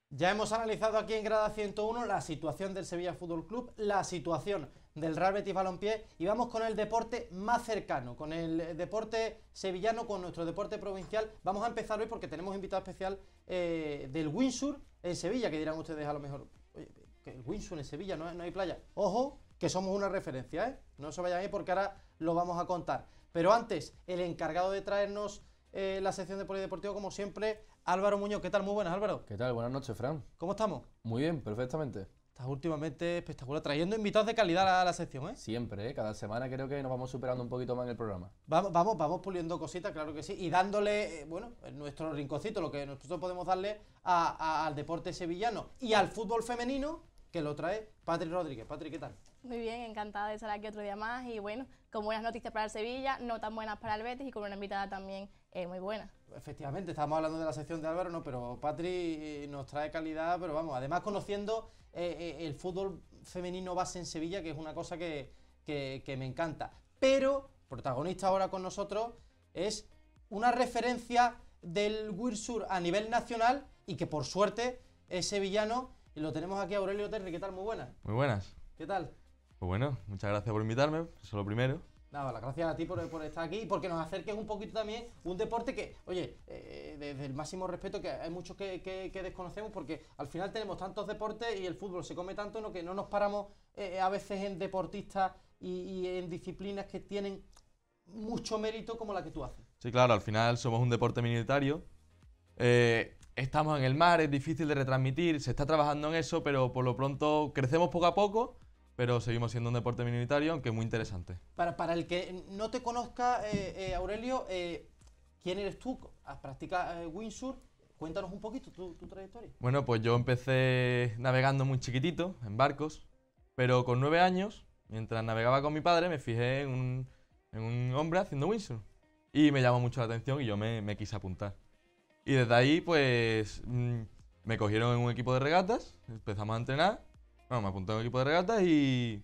Ya hemos analizado aquí en Grada 101 la situación del Sevilla Fútbol Club, la situación del Real Betis Balompié y vamos con el deporte más cercano, con el eh, deporte sevillano, con nuestro deporte provincial. Vamos a empezar hoy porque tenemos invitado especial eh, del Windsur en Sevilla, que dirán ustedes a lo mejor, oye, que el Windsur en Sevilla no, no hay playa. Ojo, que somos una referencia, ¿eh? No se vayan ahí porque ahora lo vamos a contar. Pero antes, el encargado de traernos eh, la sección de Polideportivo, como siempre, Álvaro Muñoz. ¿Qué tal? Muy buenas, Álvaro. ¿Qué tal? Buenas noches, Fran. ¿Cómo estamos? Muy bien, perfectamente. Estás últimamente espectacular, trayendo invitados de calidad a la sección, ¿eh? Siempre, ¿eh? Cada semana creo que nos vamos superando un poquito más en el programa. Vamos, vamos, vamos puliendo cositas, claro que sí, y dándole, eh, bueno, bueno, nuestro rinconcito, lo que nosotros podemos darle al deporte sevillano y al fútbol femenino, que lo trae Patrick Rodríguez. Patrick, ¿qué tal? Muy bien, encantada de estar aquí otro día más y bueno, con buenas noticias para el Sevilla, no tan buenas para el Betis y con una invitada también eh, muy buena. Efectivamente, estábamos hablando de la sección de Álvaro, no, pero Patri eh, nos trae calidad, pero vamos, además conociendo eh, el fútbol femenino base en Sevilla, que es una cosa que, que, me encanta. Pero, protagonista ahora con nosotros, es una referencia del Wirsur a nivel nacional y que por suerte es sevillano. Y lo tenemos aquí a Aurelio Terry. ¿Qué tal? Muy buenas. Muy buenas. ¿Qué tal? Pues bueno, muchas gracias por invitarme, eso es lo primero. Nada, las gracias a ti por, estar aquí y porque nos acerques un poquito también un deporte que, oye, eh, desde el máximo respeto, que hay muchos que, desconocemos porque al final tenemos tantos deportes y el fútbol se come tanto en que no nos paramos eh, a veces en deportistas y, en disciplinas que tienen mucho mérito como la que tú haces. Sí, claro, al final somos un deporte militar eh, estamos en el mar, es difícil de retransmitir, se está trabajando en eso, pero por lo pronto crecemos poco a poco pero seguimos siendo un deporte minoritario, aunque muy interesante. Para, para el que no te conozca, eh, eh, Aurelio, eh, ¿quién eres tú? ¿Practicas windsurf? Cuéntanos un poquito tu, trayectoria. Bueno, pues yo empecé navegando muy chiquitito, en barcos, pero con nueve años, mientras navegaba con mi padre, me fijé en un, en un hombre haciendo windsurf. Y me llamó mucho la atención y yo me, me quise apuntar. Y desde ahí, pues, mm, me cogieron en un equipo de regatas, empezamos a entrenar bueno, me apunté a un equipo de regatas y,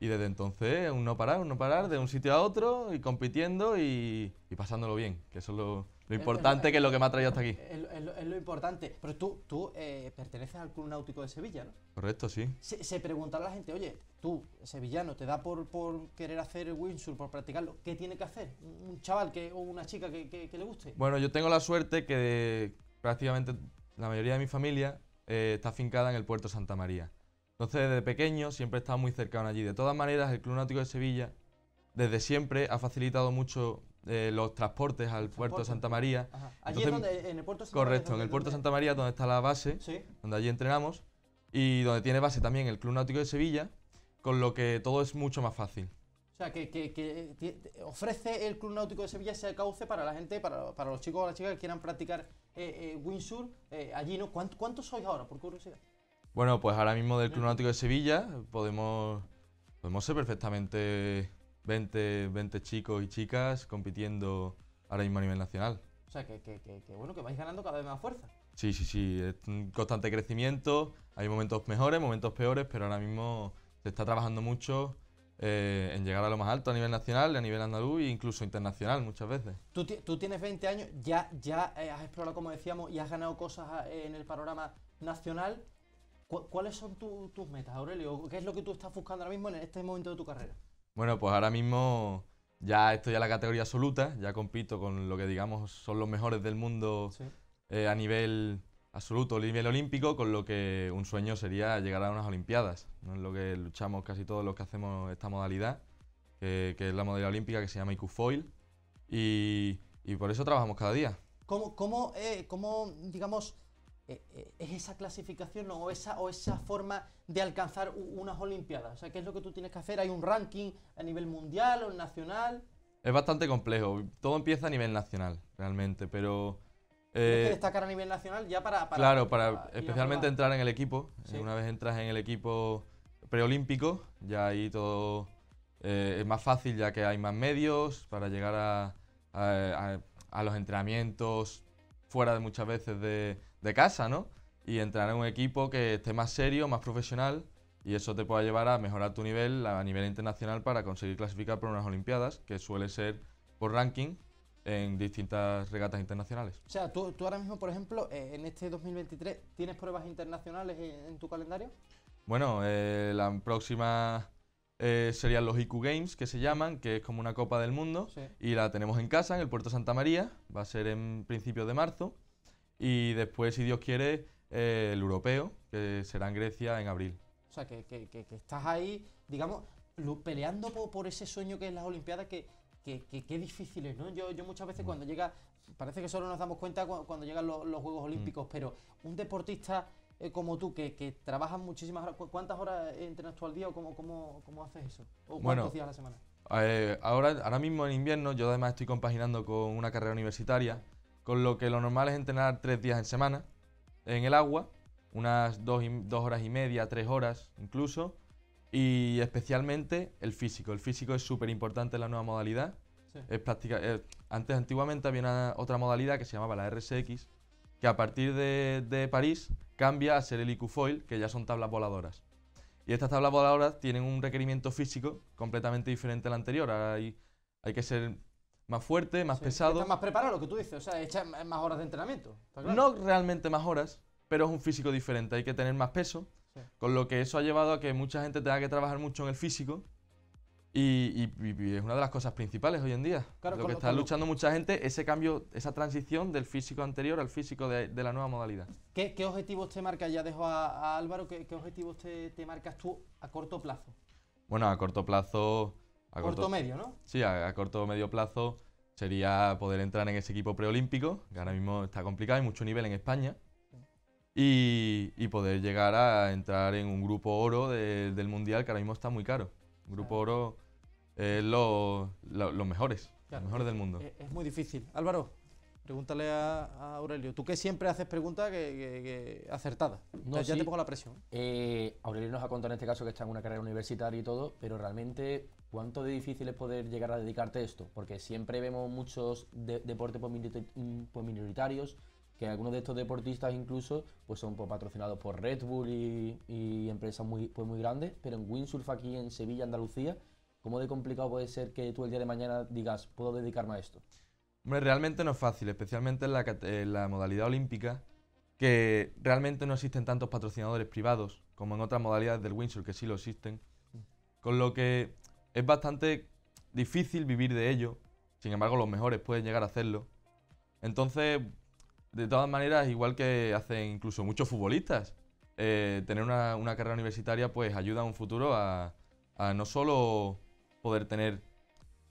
y desde entonces un no parar, un no parar de un sitio a otro y compitiendo y, y pasándolo bien, que eso es lo, lo importante, que es lo que me ha traído hasta aquí. Es, es lo importante. Pero tú, tú eh, perteneces al Club Náutico de Sevilla, ¿no? Correcto, sí. Se, se preguntará la gente, oye, tú, sevillano, ¿te da por, por querer hacer windsurf, por practicarlo? ¿Qué tiene que hacer un chaval que, o una chica que, que, le guste? Bueno, yo tengo la suerte que prácticamente la mayoría de mi familia eh, está afincada en el puerto Santa María. Entonces, desde pequeño siempre he estado muy cercano allí. De todas maneras, el Club Náutico de Sevilla, desde siempre, ha facilitado mucho eh, los transportes al puerto de Santa María. Allí es donde, en el puerto de Santa Correcto, en el puerto de Santa María, donde está la base, donde allí entrenamos, y donde tiene base también el Club Náutico de Sevilla, con lo que todo es mucho más fácil. O sea, que, ofrece el Club Náutico de Sevilla ese cauce para la gente, para, los chicos o las chicas que quieran practicar windsur, eh, eh, windsurf allí, ¿no? ¿Cuántos sois ahora, por curiosidad? Bueno, pues ahora mismo del Club Náutico de Sevilla podemos, podemos ser perfectamente 20, 20 chicos y chicas compitiendo ahora mismo a nivel nacional. O sea, que, que, que, bueno, que vais ganando cada vez más fuerza. Sí, sí, sí, es un constante crecimiento, hay momentos mejores, momentos peores, pero ahora mismo se está trabajando mucho eh, en llegar a lo más alto a nivel nacional, a nivel andaluz e incluso internacional muchas veces. Tú, tú tienes 20 años, ya, ya eh, has explorado, como decíamos, y has ganado cosas eh, en el panorama nacional. ¿Cuáles son tus metas, Aurelio? ¿Qué es lo que tú estás buscando ahora mismo en este momento de tu carrera? Bueno, pues ahora mismo ya estoy a la categoría absoluta, ya compito con lo que digamos son los mejores del mundo eh, a nivel absoluto, a nivel olímpico, con lo que un sueño sería llegar a unas Olimpiadas. Es lo que luchamos casi todos los que hacemos esta modalidad, que, es la modalidad olímpica que se llama IQ Foil, y, por eso trabajamos cada día. ¿Cómo, cómo, eh, cómo digamos, eh, eh, es esa clasificación o, esa, o esa forma de alcanzar unas Olimpiadas? O ¿qué es lo que tú tienes que hacer? ¿Hay un ranking a nivel mundial o nacional? Es bastante complejo. Todo empieza a nivel nacional, realmente, pero... que eh, destacar a nivel nacional ya para... claro, para, especialmente entrar en el equipo. Una vez entras en el equipo preolímpico, ya ahí todo es más fácil, ya que hay más medios para llegar a los entrenamientos fuera de muchas veces de, de casa, ¿no? Y entrar en un equipo que esté más serio, más profesional y eso te pueda llevar a mejorar tu nivel a nivel internacional para conseguir clasificar por unas Olimpiadas, que suele ser por ranking en distintas regatas internacionales. O sea, tú, ahora mismo, por ejemplo, eh, en este 2023, ¿tienes pruebas internacionales en, tu calendario? Bueno, eh, la próxima eh, serían los IQ Games, que se llaman, que es como una Copa del Mundo, y la tenemos en casa, en el Puerto Santa María, va a ser en principios de marzo y después, si Dios quiere, eh, el europeo, que será en Grecia en abril. O sea, que, estás ahí, digamos, peleando por, ese sueño que es las Olimpiadas, que, que, difícil es, ¿no? Yo, yo muchas veces mm. cuando llega, parece que solo nos damos cuenta cuando, llegan los, Juegos Olímpicos, mm. pero un deportista eh, como tú, que, que trabajas muchísimas horas, ¿cuántas horas entrenas tú al día o cómo, cómo, haces eso? cuántos días la semana? Eh, ahora, ahora mismo en invierno, yo además estoy compaginando con una carrera universitaria con lo que lo normal es entrenar tres días en semana en el agua, unas dos, horas y media, tres horas incluso. Y especialmente el físico. El físico es súper importante en la nueva modalidad. Es práctica, eh, antes, antiguamente, había otra modalidad que se llamaba la RSX, que a partir de, París cambia a ser el IQ Foil, que ya son tablas voladoras. Y estas tablas voladoras tienen un requerimiento físico completamente diferente al anterior. hay, hay que ser más fuerte, más pesado. Estás más preparado, lo que tú dices, o sea, echas más horas de entrenamiento. No realmente más horas, pero es un físico diferente, hay que tener más peso, con lo que eso ha llevado a que mucha gente tenga que trabajar mucho en el físico. Y, es una de las cosas principales hoy en día. lo que está luchando mucha gente, ese cambio, esa transición del físico anterior al físico de, la nueva modalidad. ¿Qué, objetivos te marcas? Ya dejo a, Álvaro, ¿qué, objetivos te, te marcas tú a corto plazo? Bueno, a corto plazo a corto, o medio, ¿no? Sí, a, corto medio plazo sería poder entrar en ese equipo preolímpico, que ahora mismo está complicado, hay mucho nivel en España, y, poder llegar a entrar en un grupo oro del Mundial, que ahora mismo está muy caro. Un grupo oro los mejores, los mejores del mundo. Es, muy difícil. Álvaro, pregúntale a, Aurelio. Tú que siempre haces preguntas que, acertadas. ya te pongo la presión. ¿eh? Eh, Aurelio nos ha contado en este caso que está en una carrera universitaria y todo, pero realmente ¿Cuánto de difícil es poder llegar a dedicarte a esto? Porque siempre vemos muchos deportes pues, pues, minoritarios, que algunos de estos deportistas incluso pues son pues, patrocinados por Red Bull y, empresas muy, pues, muy grandes, pero en windsurf aquí en Sevilla, Andalucía, ¿cómo de complicado puede ser que tú el día de mañana digas, puedo dedicarme a esto? Hombre, realmente no es fácil, especialmente en la, la modalidad olímpica, que realmente no existen tantos patrocinadores privados como en otras modalidades del windsurf, que sí lo existen. Mm. Con lo que es bastante difícil vivir de ello, sin embargo los mejores pueden llegar a hacerlo. Entonces, de todas maneras, igual que hacen incluso muchos futbolistas, eh, tener una, carrera universitaria pues ayuda a un futuro a, no solo poder tener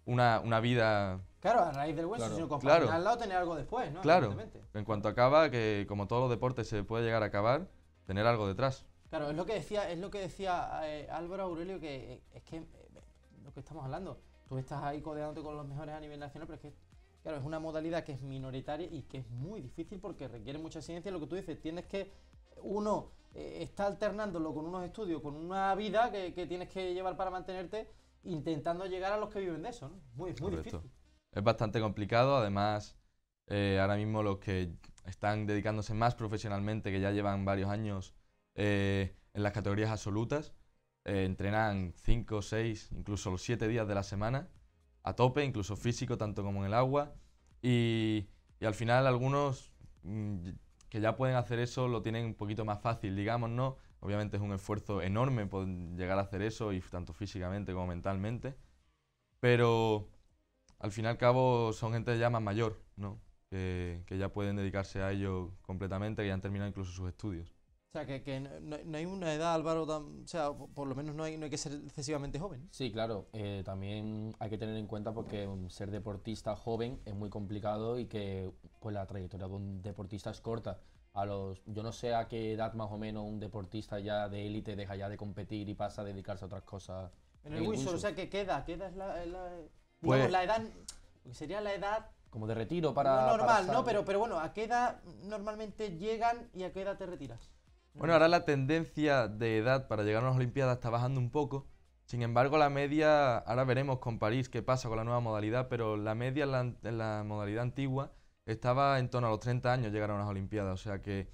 una, vida... Claro, a raíz del hueso, sino sino claro. al lado tener algo después, ¿no? Claro, en cuanto acaba, que como todos los deportes se puede llegar a acabar, tener algo detrás. Claro, es lo que decía, es lo que decía eh, Álvaro Aurelio, que es que que estamos hablando. Tú estás ahí codeándote con los mejores a nivel nacional, pero es que, claro, es una modalidad que es minoritaria y que es muy difícil porque requiere mucha ciencia. Lo que tú dices, tienes que, uno, eh, está alternándolo con unos estudios, con una vida que, tienes que llevar para mantenerte, intentando llegar a los que viven de eso, ¿no? Muy, difícil. Es bastante complicado, además, eh, ahora mismo los que están dedicándose más profesionalmente, que ya llevan varios años eh, en las categorías absolutas, eh, entrenan 5, 6, incluso los 7 días de la semana, a tope, incluso físico, tanto como en el agua. Y, al final algunos mm, que ya pueden hacer eso lo tienen un poquito más fácil, digamos, ¿no? Obviamente es un esfuerzo enorme llegar a hacer eso, y tanto físicamente como mentalmente. Pero al fin y al cabo son gente ya más mayor, ¿no? que ya pueden dedicarse a ello completamente, que ya han terminado incluso sus estudios. O sea, que, no, hay una edad, Álvaro, o sea, por lo menos no hay, no hay que ser excesivamente joven. Sí, claro, eh, también hay que tener en cuenta porque ser deportista joven es muy complicado y que pues, la trayectoria de un deportista es corta. A los, yo no sé a qué edad más o menos un deportista ya de élite deja ya de competir y pasa a dedicarse a otras cosas. En el, o sea, que queda, queda es la, la, pues la edad, sería la edad como de retiro para. No normal, no, pero, pero bueno, ¿a qué edad normalmente llegan y a qué edad te retiras? Bueno, ahora la tendencia de edad para llegar a las Olimpiadas está bajando un poco. Sin embargo, la media, ahora veremos con París qué pasa con la nueva modalidad, pero la media en la, modalidad antigua estaba en torno a los 30 años llegar a unas Olimpiadas. O sea que,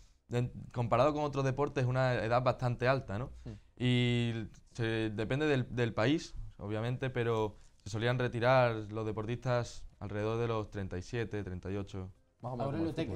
comparado con otros deportes, es una edad bastante alta, ¿no? Y depende del, del país, obviamente, pero se solían retirar los deportistas alrededor de los 37, 38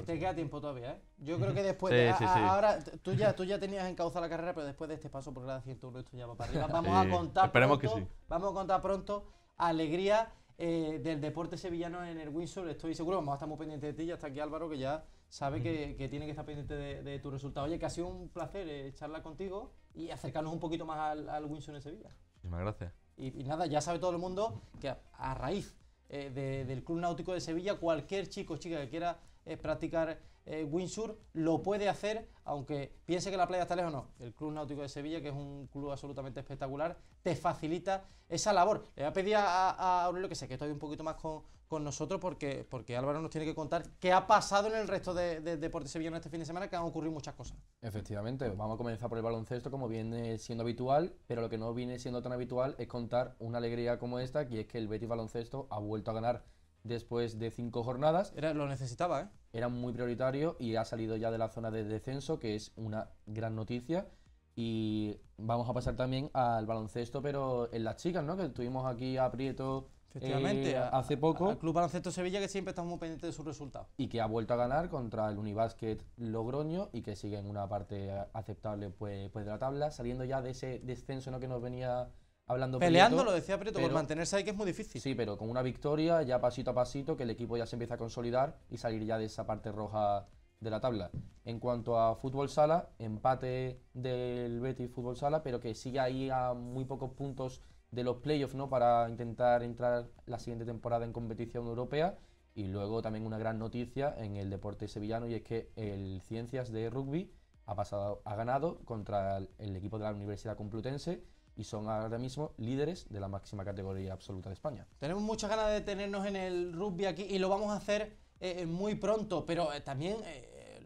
te, queda tiempo todavía, ¿eh? Yo creo que después ahora tú ya, tú ya tenías encauzada la carrera, pero después de este paso por la 101 esto ya va para arriba. Vamos a contar pronto, Vamos a contar pronto alegría eh, del deporte sevillano en el Windsor. Estoy seguro, vamos a estar muy pendientes de ti, y hasta aquí Álvaro que ya sabe que, tiene que estar pendiente de, tu resultado. Oye, que ha sido un placer eh, charlar contigo y acercarnos un poquito más al, al Windsor en Sevilla. Muchísimas gracias. Y, nada, ya sabe todo el mundo que a raíz eh, del Club Náutico de Sevilla, cualquier chico o chica que quiera eh, practicar eh, Windsur lo puede hacer, aunque piense que la playa está lejos o no. El Club Náutico de Sevilla, que es un club absolutamente espectacular, te facilita esa labor. Le voy a pedir a, a Aurelio que se quede todavía un poquito más con, nosotros, porque, porque Álvaro nos tiene que contar qué ha pasado en el resto de, de Deportes en este fin de semana, que han ocurrido muchas cosas. Efectivamente, vamos a comenzar por el baloncesto, como viene siendo habitual, pero lo que no viene siendo tan habitual es contar una alegría como esta, que es que el Betis Baloncesto ha vuelto a ganar después de cinco jornadas. Era, lo necesitaba, ¿eh? Era muy prioritario y ha salido ya de la zona de descenso, que es una gran noticia. Y vamos a pasar también al baloncesto, pero en las chicas, ¿no? Que estuvimos aquí a Prieto Efectivamente, eh, hace poco. el Club Baloncesto Sevilla, que siempre estamos muy pendiente de sus resultados. Y que ha vuelto a ganar contra el Unibasket Logroño y que sigue en una parte eh, aceptable pues, pues de la tabla, saliendo ya de ese descenso ¿no? que nos venía hablando Peleando, lo decía Prieto, por mantenerse ahí que es muy difícil. Sí, pero con una victoria, ya pasito a pasito, que el equipo ya se empieza a consolidar y salir ya de esa parte roja de la tabla. En cuanto a fútbol sala, empate del Betis fútbol sala, pero que sigue ahí a muy pocos puntos de los playoffs, ¿no? Para intentar entrar la siguiente temporada en competición europea. Y luego también una gran noticia en el deporte sevillano y es que el Ciencias de Rugby ha, pasado, ha ganado contra el equipo de la Universidad Complutense y son ahora mismo líderes de la máxima categoría absoluta de España. Tenemos muchas ganas de tenernos en el rugby aquí y lo vamos a hacer eh, eh, muy pronto, pero eh, también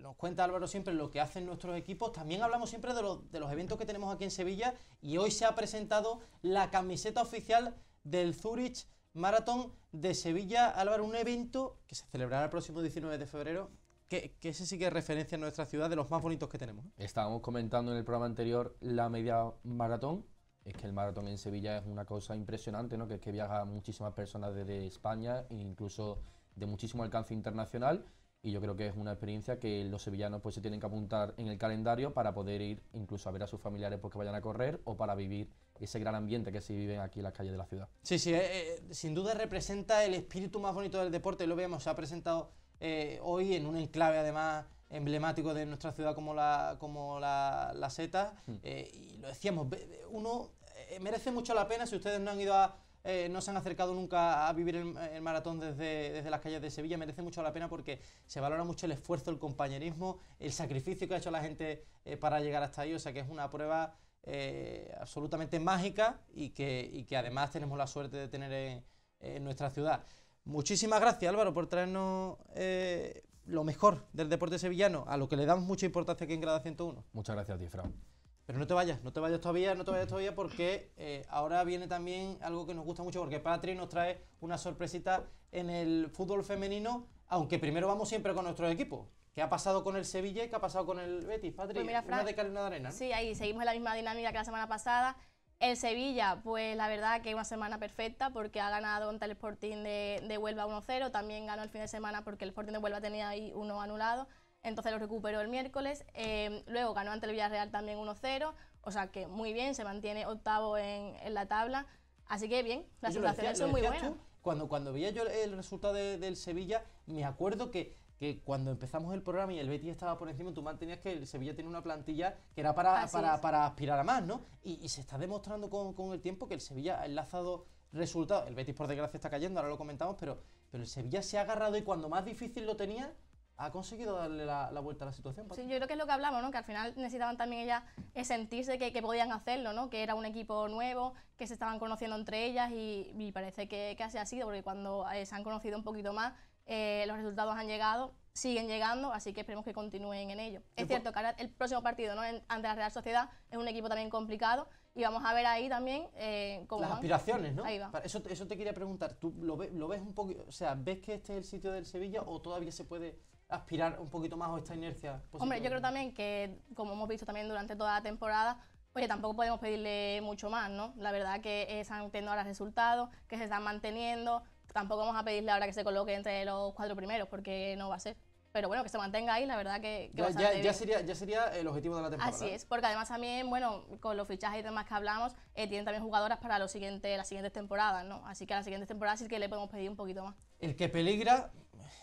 nos cuenta Álvaro siempre lo que hacen nuestros equipos, también hablamos siempre de, los eventos que tenemos aquí en Sevilla y hoy se ha presentado la camiseta oficial del Zurich Marathon de Sevilla, Álvaro, un evento que se celebrará el próximo 19 de febrero que, ese sí que es referencia a nuestra ciudad de los más bonitos que tenemos. Estábamos comentando en el programa anterior la media maratón es que el maratón en Sevilla es una cosa impresionante, ¿no? que es que viaja muchísimas personas desde España, e incluso de muchísimo alcance internacional, y yo creo que es una experiencia que los sevillanos pues, se tienen que apuntar en el calendario para poder ir incluso a ver a sus familiares porque vayan a correr o para vivir ese gran ambiente que se vive aquí en las calles de la ciudad. Sí, sí, eh, eh, sin duda representa el espíritu más bonito del deporte, lo vemos, se ha presentado eh, hoy en un enclave además emblemático de nuestra ciudad como la, como la, la hmm. y lo decíamos, uno eh, eh, merece mucho la pena si ustedes no han ido eh, no se han acercado nunca a vivir el, maratón desde, las calles de Sevilla, merece mucho la pena porque se valora mucho el esfuerzo, el compañerismo, el sacrificio que ha hecho la gente para llegar hasta ahí, o sea que es una prueba absolutamente mágica y que, además tenemos la suerte de tener en, nuestra ciudad. Muchísimas gracias Álvaro por traernos lo mejor del deporte sevillano, a lo que le damos mucha importancia aquí en Grada 101. Muchas gracias a pero no te vayas, no te vayas todavía, no te vayas todavía porque eh, ahora viene también algo que nos gusta mucho porque Patri nos trae una sorpresita en el fútbol femenino, aunque primero vamos siempre con nuestros equipo. ¿Qué ha pasado con el Sevilla y qué ha pasado con el Betis, Patri? Pues mira, de cal de arena. Sí, ahí seguimos en la misma dinámica que la semana pasada. El Sevilla, pues la verdad que es una semana perfecta porque ha ganado contra el Sporting de, de Huelva 1-0, también ganó el fin de semana porque el Sporting de Huelva tenía ahí uno anulado entonces lo recuperó el miércoles, em, luego ganó ante el Villarreal también 1-0, o sea que muy bien, se mantiene octavo en, la tabla, así que bien, las situaciones son muy buenas. cuando, cuando veía yo el resultado del Sevilla, me acuerdo que que cuando empezamos el programa y el Betis estaba por encima, tú mantenías que el Sevilla tenía una plantilla que era para, para, aspirar a más, ¿no? Y, se está demostrando con, con, el tiempo que el Sevilla ha enlazado resultados. El Betis, por desgracia, está cayendo, ahora lo comentamos, pero, pero el Sevilla se ha agarrado y cuando más difícil lo tenía, ha conseguido darle la, vuelta a la situación. Sí, yo creo que es lo que hablamos, ¿no? que al final necesitaban también ellas sentirse que, podían hacerlo, ¿no? que era un equipo nuevo, que se estaban conociendo entre ellas y, parece que, así ha sido, porque cuando eh, se han conocido un poquito más, eh, los resultados han llegado, siguen llegando, así que esperemos que continúen en ello. Es pues cierto que ahora el próximo partido ante la Real Sociedad es un equipo también complicado y vamos a ver ahí también eh, cómo Las aspiraciones, ¿no? Eso, eso te quería preguntar, ¿tú lo, ves un poco, o sea, ves que este es el sitio del Sevilla o todavía se puede aspirar un poquito más a esta inercia. Hombre, yo creo también que, como hemos visto también durante toda la temporada, oye, tampoco podemos pedirle mucho más, ¿no? La verdad que están eh, teniendo ahora resultados, que se están manteniendo, tampoco vamos a pedirle ahora que se coloque entre los cuatro primeros, porque no va a ser. Pero bueno, que se mantenga ahí, la verdad que... ya, sería, ya sería el objetivo de la temporada. Así es, porque además también, bueno, con los fichajes y demás que hablamos, eh, tienen también jugadoras para los siguientes, las siguientes temporadas, ¿no? Así que a las siguientes temporadas sí que le podemos pedir un poquito más. El que peligra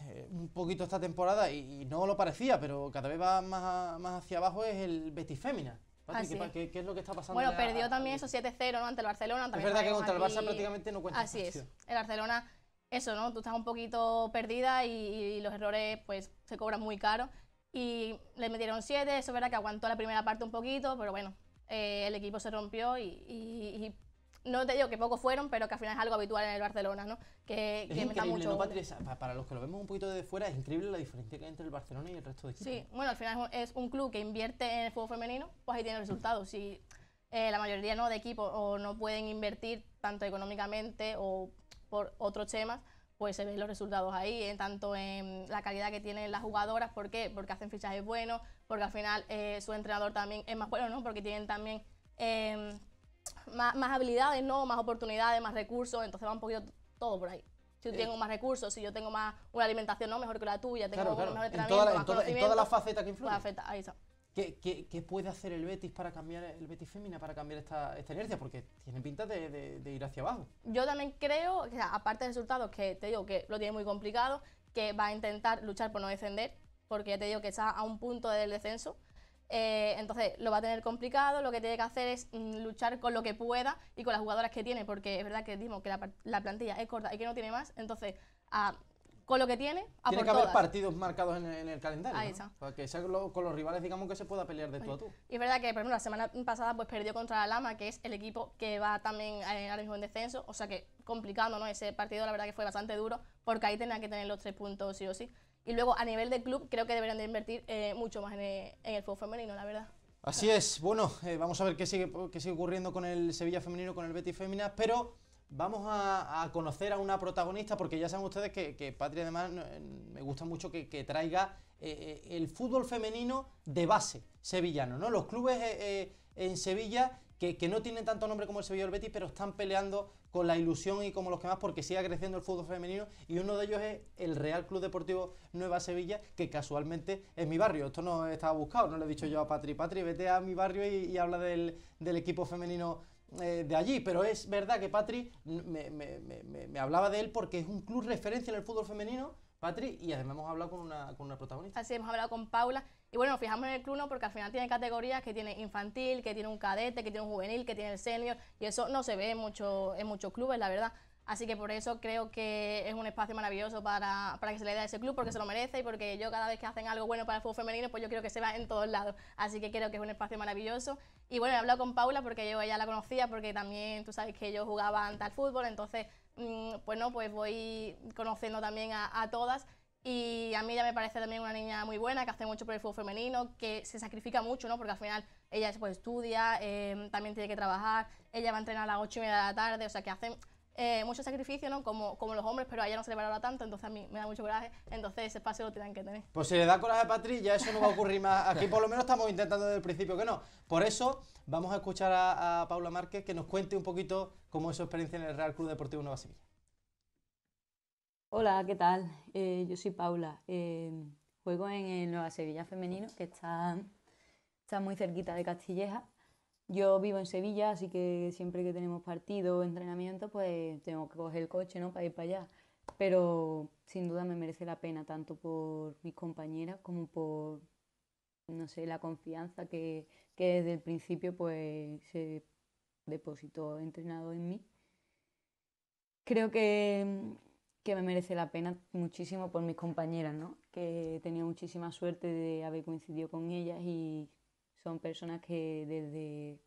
eh, un poquito esta temporada y, no lo parecía, pero cada vez va más, más hacia abajo es el Betis Fémina. Ah, ¿qué, es lo que está pasando? Bueno, perdió también esos 7-0 ante el Barcelona. es verdad que contra el Barça prácticamente no cuenta. Así es. El Barcelona, eso, ¿no? Tú estás un poquito perdida y, los errores pues se cobran muy caro. Y le metieron 7, eso es verdad que aguantó la primera parte un poquito, pero bueno, eh, el equipo se rompió y no te digo que pocos fueron, pero que al final es algo habitual en el Barcelona, ¿no? Que, mucho Para los que lo vemos un poquito de fuera, es increíble la diferencia que hay entre el Barcelona y el resto de equipos. Sí, bueno, al final es un club que invierte en el fútbol femenino, pues ahí tiene resultados. Si eh, la mayoría no de equipos o no pueden invertir tanto económicamente o por otros temas, pues se ven los resultados ahí, en eh, tanto en la calidad que tienen las jugadoras, ¿por qué? Porque hacen fichajes buenos, porque al final eh, su entrenador también es más bueno, ¿no? Porque tienen también más, habilidades, ¿no? Más oportunidades, más recursos, entonces va un poquito todo por ahí. Si yo eh. tengo más recursos, si yo tengo más una alimentación no mejor que la tuya, tengo claro, mejor entrenamiento, en toda más faceta que pues influyen. ¿Qué, puede hacer el Betis para cambiar, el Betis Fémina para cambiar esta, esta inercia? Porque tiene pinta de, ir hacia abajo. Yo también creo, aparte de resultados que te digo que lo tiene muy complicado, que va a intentar luchar por no descender, porque ya te digo que está a un punto del descenso. Eh, entonces lo va a tener complicado, lo que tiene que hacer es mm, luchar con lo que pueda y con las jugadoras que tiene, porque es verdad que dimos que la, plantilla es corta y que no tiene más, entonces con lo que tiene, a Tiene que haber partidos marcados en, el calendario. Para que con, los rivales, digamos, que se pueda pelear de tú a tú. Y es verdad que, por la semana pasada pues perdió contra la Lama, que es el equipo que va también a eh, ahora mismo en descenso, o sea que complicado, ¿no? Ese partido, la verdad que fue bastante duro, porque ahí tenía que tener los tres puntos sí o sí. Y luego a nivel de club creo que deberían de invertir eh, mucho más en el, fútbol femenino, la verdad. Así es, bueno, eh, vamos a ver qué sigue, ocurriendo con el Sevilla femenino, con el Betis Féminas, pero vamos a, conocer a una protagonista, porque ya saben ustedes que, Patria además eh, me gusta mucho que, traiga el fútbol femenino de base sevillano, ¿no? Los clubes en Sevilla que, que, no tienen tanto nombre como el Sevilla o el Betis, pero están peleando con la ilusión y como los que más, porque sigue creciendo el fútbol femenino. Y uno de ellos es el Real Club Deportivo Nueva Sevilla, que casualmente es mi barrio. Esto no estaba buscado, no le he dicho yo a Patri. Patri, vete a mi barrio y, habla del, equipo femenino eh, de allí, pero es verdad que Patri me, hablaba de él porque es un club referencia en el fútbol femenino, Patri, y además hemos hablado con una, protagonista. Así hemos hablado con Paula, y bueno, nos fijamos en el club porque al final tiene categorías que tiene infantil, que tiene un cadete, que tiene un juvenil, que tiene el senior, y eso no se ve en, mucho, en muchos clubes, la verdad. Así que por eso creo que es un espacio maravilloso para, para que se le dé a ese club, porque se lo merece y porque yo cada vez que hacen algo bueno para el fútbol femenino, pues yo quiero que se va en todos lados. Así que creo que es un espacio maravilloso. Y bueno, he hablado con Paula porque yo ella la conocía, porque también tú sabes que yo jugaba tal fútbol, entonces, mm, pues no, pues voy conociendo también a, a todas y a mí ya me parece también una niña muy buena, que hace mucho por el fútbol femenino, que se sacrifica mucho, ¿no? Porque al final ella después estudia, em, también tiene que trabajar, ella va a entrenar a las 8 y media de la tarde, o sea que hacen eh, mucho sacrificio, ¿no? Como, como los hombres, pero a ella no se le valora tanto, entonces a mí me da mucho coraje, entonces ese espacio lo tienen que tener. Pues si le da coraje a Patri, ya eso no va a ocurrir más. Aquí por lo menos estamos intentando desde el principio que no. Por eso vamos a escuchar a, a Paula Márquez que nos cuente un poquito cómo es su experiencia en el Real Club Deportivo Nueva Sevilla. Hola, ¿qué tal? Eh, yo soy Paula. Eh, juego en el Nueva Sevilla Femenino, que está, muy cerquita de Castilleja. Yo vivo en Sevilla, así que siempre que tenemos partido o entrenamiento, pues tengo que coger el coche ¿no? para ir para allá. Pero sin duda me merece la pena, tanto por mis compañeras como por, no sé, la confianza que, desde el principio pues, se depositó entrenado en mí. Creo que que me merece la pena muchísimo por mis compañeras, ¿no? que he tenido muchísima suerte de haber coincidido con ellas y son personas que desde,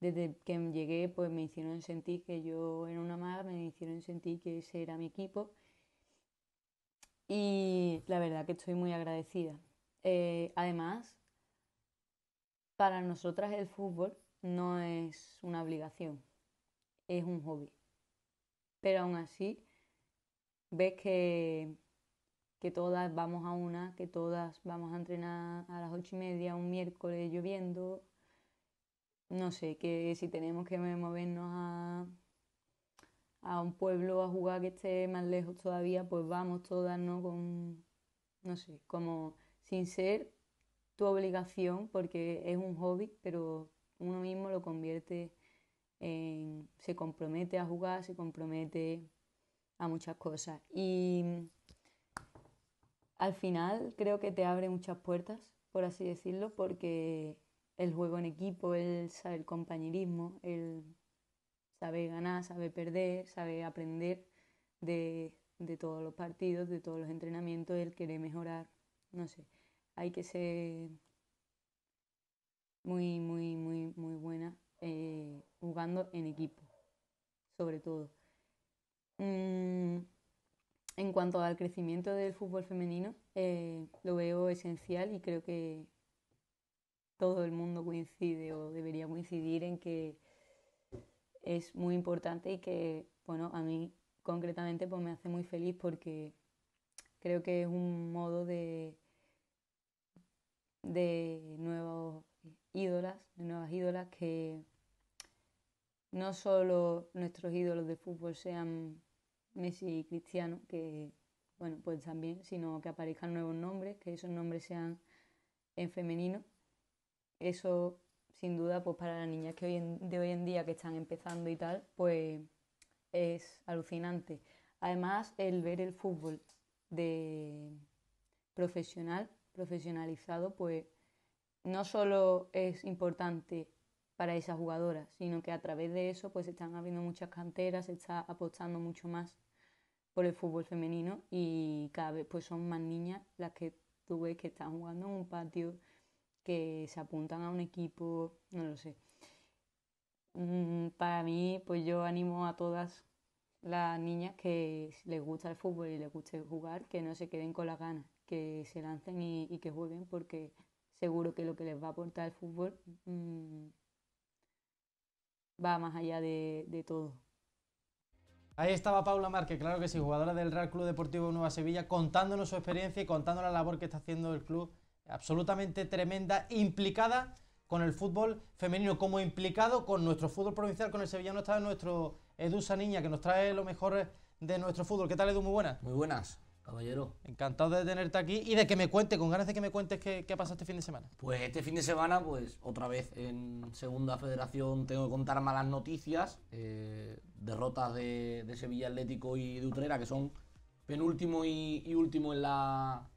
desde que llegué pues me hicieron sentir que yo era una más, me hicieron sentir que ese era mi equipo y la verdad que estoy muy agradecida. Eh, además, para nosotras el fútbol no es una obligación, es un hobby. Pero aún así ves que, todas vamos a una, que todas vamos a entrenar a las ocho y media un miércoles lloviendo. No sé, que si tenemos que movernos a, a un pueblo a jugar que esté más lejos todavía, pues vamos todas, ¿no? Con, no sé, como sin ser tu obligación, porque es un hobby, pero uno mismo lo convierte en, se compromete a jugar, se compromete a muchas cosas. Y mm, al final creo que te abre muchas puertas, por así decirlo, porque el juego en equipo, el, el compañerismo, el saber ganar, sabe perder, sabe aprender de, todos los partidos, de todos los entrenamientos, el querer mejorar, no sé, hay que ser muy, muy, muy, muy buena eh, jugando en equipo, sobre todo. Mm, en cuanto al crecimiento del fútbol femenino, eh, lo veo esencial y creo que todo el mundo coincide o debería coincidir en que es muy importante y que, bueno, a mí concretamente pues me hace muy feliz porque creo que es un modo de, de nuevos ídolas, de nuevas ídolas que no solo nuestros ídolos de fútbol sean Messi y Cristiano, que bueno, pues también, sino que aparezcan nuevos nombres, que esos nombres sean en femenino. Eso, sin duda, pues para las niñas que hoy de hoy en día que están empezando y tal, pues es alucinante. Además, el ver el fútbol de profesional, profesionalizado, pues no solo es importante para esas jugadoras, sino que a través de eso pues están abriendo muchas canteras, se está apostando mucho más por el fútbol femenino y cada vez pues son más niñas las que tú ves que están jugando en un patio, que se apuntan a un equipo, no lo sé. Mm, para mí, pues yo animo a todas las niñas que les gusta el fútbol y les guste jugar, que no se queden con las ganas, que se lancen y, que jueguen porque seguro que lo que les va a aportar el fútbol mm, va más allá de todo. Ahí estaba Paula Márquez, claro que sí, jugadora del Real Club Deportivo Nueva Sevilla, contándonos su experiencia y contando la labor que está haciendo el club, absolutamente tremenda, implicada con el fútbol femenino, como implicado con nuestro fútbol provincial, con el sevillano está nuestro Edu Niña, que nos trae lo mejor de nuestro fútbol. ¿Qué tal Edu? Muy buenas. Muy buenas. Caballero. Encantado de tenerte aquí y de que me cuentes, con ganas de que me cuentes qué, ha pasado este fin de semana. Pues este fin de semana, pues otra vez en Segunda Federación tengo que contar malas noticias. Eh, derrotas de, Sevilla Atlético y de Utrera, que son penúltimo y, último en la,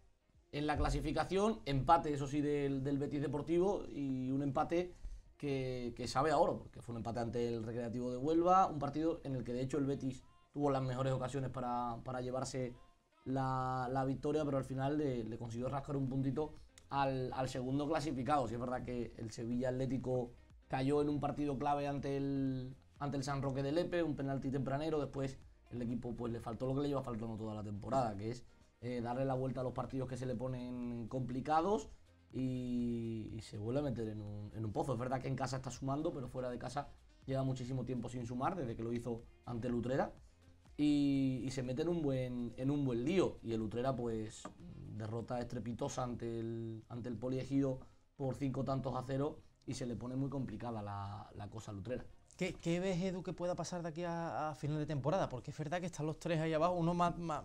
en la clasificación. Empate, eso sí, del, Betis Deportivo y un empate que, sabe a oro, porque fue un empate ante el Recreativo de Huelva, un partido en el que de hecho el Betis tuvo las mejores ocasiones para, para llevarse la, victoria, pero al final le, consiguió rascar un puntito al, segundo clasificado. Si es verdad que el Sevilla Atlético cayó en un partido clave ante el, ante el San Roque de Lepe, un penalti tempranero, después el equipo pues le faltó lo que le lleva faltando toda la temporada, que es eh, darle la vuelta a los partidos que se le ponen complicados y, se vuelve a meter en un, en un, pozo. Es verdad que en casa está sumando, pero fuera de casa lleva muchísimo tiempo sin sumar, desde que lo hizo ante Lutrera y, se mete en un, buen, en un buen lío. Y el Utrera, pues, derrota estrepitosa ante el, ante el Poliegido por cinco tantos a cero y se le pone muy complicada la, cosa al Utrera. ¿Qué, ves, Edu, que pueda pasar de aquí a, final de temporada? Porque es verdad que están los tres ahí abajo, uno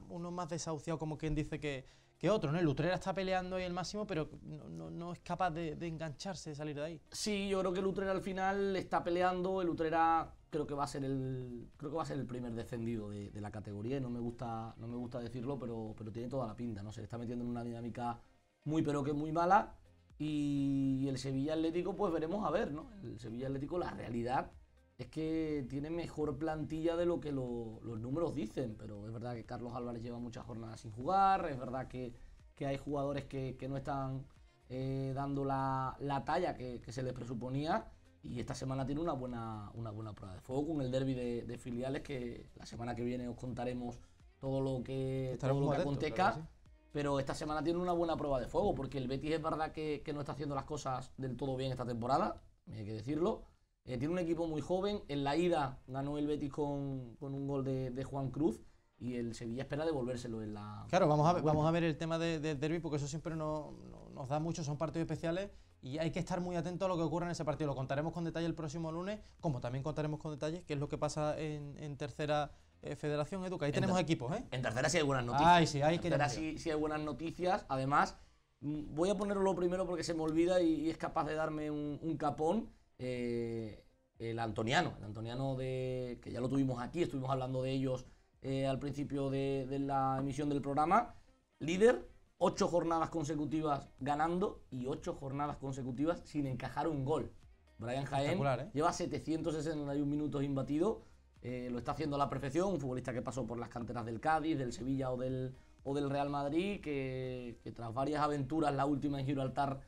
uno más desahuciado, como quien dice que, que otro, ¿no? El Utrera está peleando ahí el máximo, pero no, es capaz de, engancharse, de salir de ahí. Sí, yo creo que el Utrera al final está peleando. El Utrera creo que va a ser el. Creo que va a ser el primer descendido de, la categoría. no me gusta, no me gusta decirlo, pero, pero tiene toda la pinta, ¿no? Se está metiendo en una dinámica muy pero que muy mala. Y el Sevilla Atlético, pues veremos a ver, ¿no? El Sevilla Atlético, la realidad es que tiene mejor plantilla de lo que los números dicen, pero es verdad que Carlos Álvarez lleva muchas jornadas sin jugar, es verdad que, hay jugadores que, no están eh, dando la, talla que, se les presuponía y esta semana tiene una buena, una buena prueba de fuego con el derby de, filiales que la semana que viene os contaremos todo lo que, todo acontezca. Pero esta semana tiene una buena prueba de fuego, porque el Betis es verdad que, que no está haciendo las cosas del todo bien esta temporada, hay que decirlo eh, tiene un equipo muy joven. En la ida ganó el Betis con, con un gol de, Juan Cruz. Y el Sevilla espera devolvérselo en la. Claro, vamos a ver, vamos a ver el tema del de derby, porque eso siempre no, nos da mucho. Son partidos especiales y hay que estar muy atento a lo que ocurra en ese partido. Lo contaremos con detalle el próximo lunes, como también contaremos con detalle qué es lo que pasa en, tercera eh, Federación Educa. Ahí tenemos equipos, ¿eh? En tercera sí hay buenas noticias. Ay, sí, hay en tercera sí, hay buenas noticias. Además, mm, voy a ponerlo primero porque se me olvida y, es capaz de darme un, un capón. Eh, el Antoniano, el Antoniano de, que ya lo tuvimos aquí, estuvimos hablando de ellos eh, al principio de, la emisión del programa, líder, ocho jornadas consecutivas ganando y ocho jornadas consecutivas sin encajar un gol. Brian Jaén ¿eh? lleva 761 minutos imbatido, lo está haciendo a la perfección, un futbolista que pasó por las canteras del Cádiz, del Sevilla o del, o del Real Madrid, que, que, tras varias aventuras, la última en Gibraltar,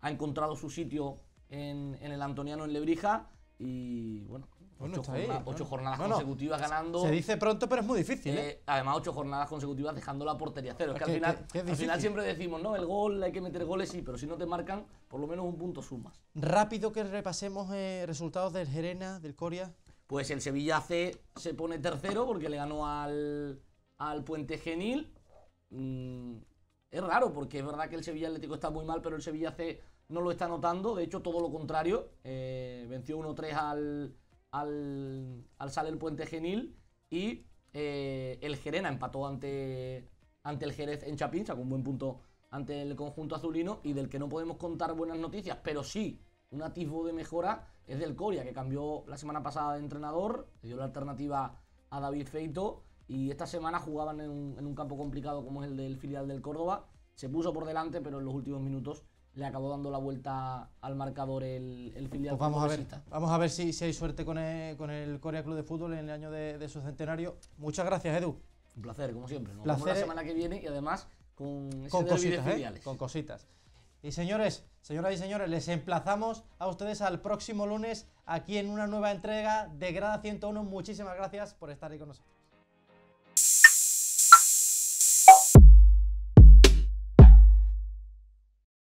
ha encontrado su sitio en, el Antoniano en Lebrija. Y bueno, ocho, jornadas, consecutivas ganando. Se dice pronto, pero es muy difícil. ¿eh? Eh, además, ocho jornadas consecutivas dejando la portería cero. Es que al, final, siempre decimos, no, el gol, hay que meter goles, sí, pero si no te marcan, por lo menos un punto sumas. Rápido que repasemos eh, resultados del Gerena, del Coria. Pues el Sevilla C se pone tercero porque le ganó al, al Puente Genil. Mm, es raro porque es verdad que el Sevilla Atlético está muy mal, pero el Sevilla C no lo está notando, de hecho todo lo contrario, eh, venció 1-3 al, al, el Puente Genil y eh, el Gerena empató ante, ante el Jerez en Chapín, sacó un buen punto ante el conjunto azulino y del que no podemos contar buenas noticias, pero sí un atisbo de mejora es del Coria, que cambió la semana pasada de entrenador, dio la alternativa a David Feito y esta semana jugaban en un, en un campo complicado como es el del filial del Córdoba, se puso por delante pero en los últimos minutos le acabó dando la vuelta al marcador el, el filial. Pues vamos a ver, vamos a ver si, si hay suerte con el, con Corea Club de Fútbol en el año de, su centenario. Muchas gracias, Edu. Un placer, como siempre. Nos la eh. semana que viene y además con, con cositas, ¿eh? con cositas. Y señores, señoras y señores, les emplazamos a ustedes al próximo lunes aquí en una nueva entrega de Grada 101. Muchísimas gracias por estar ahí con nosotros.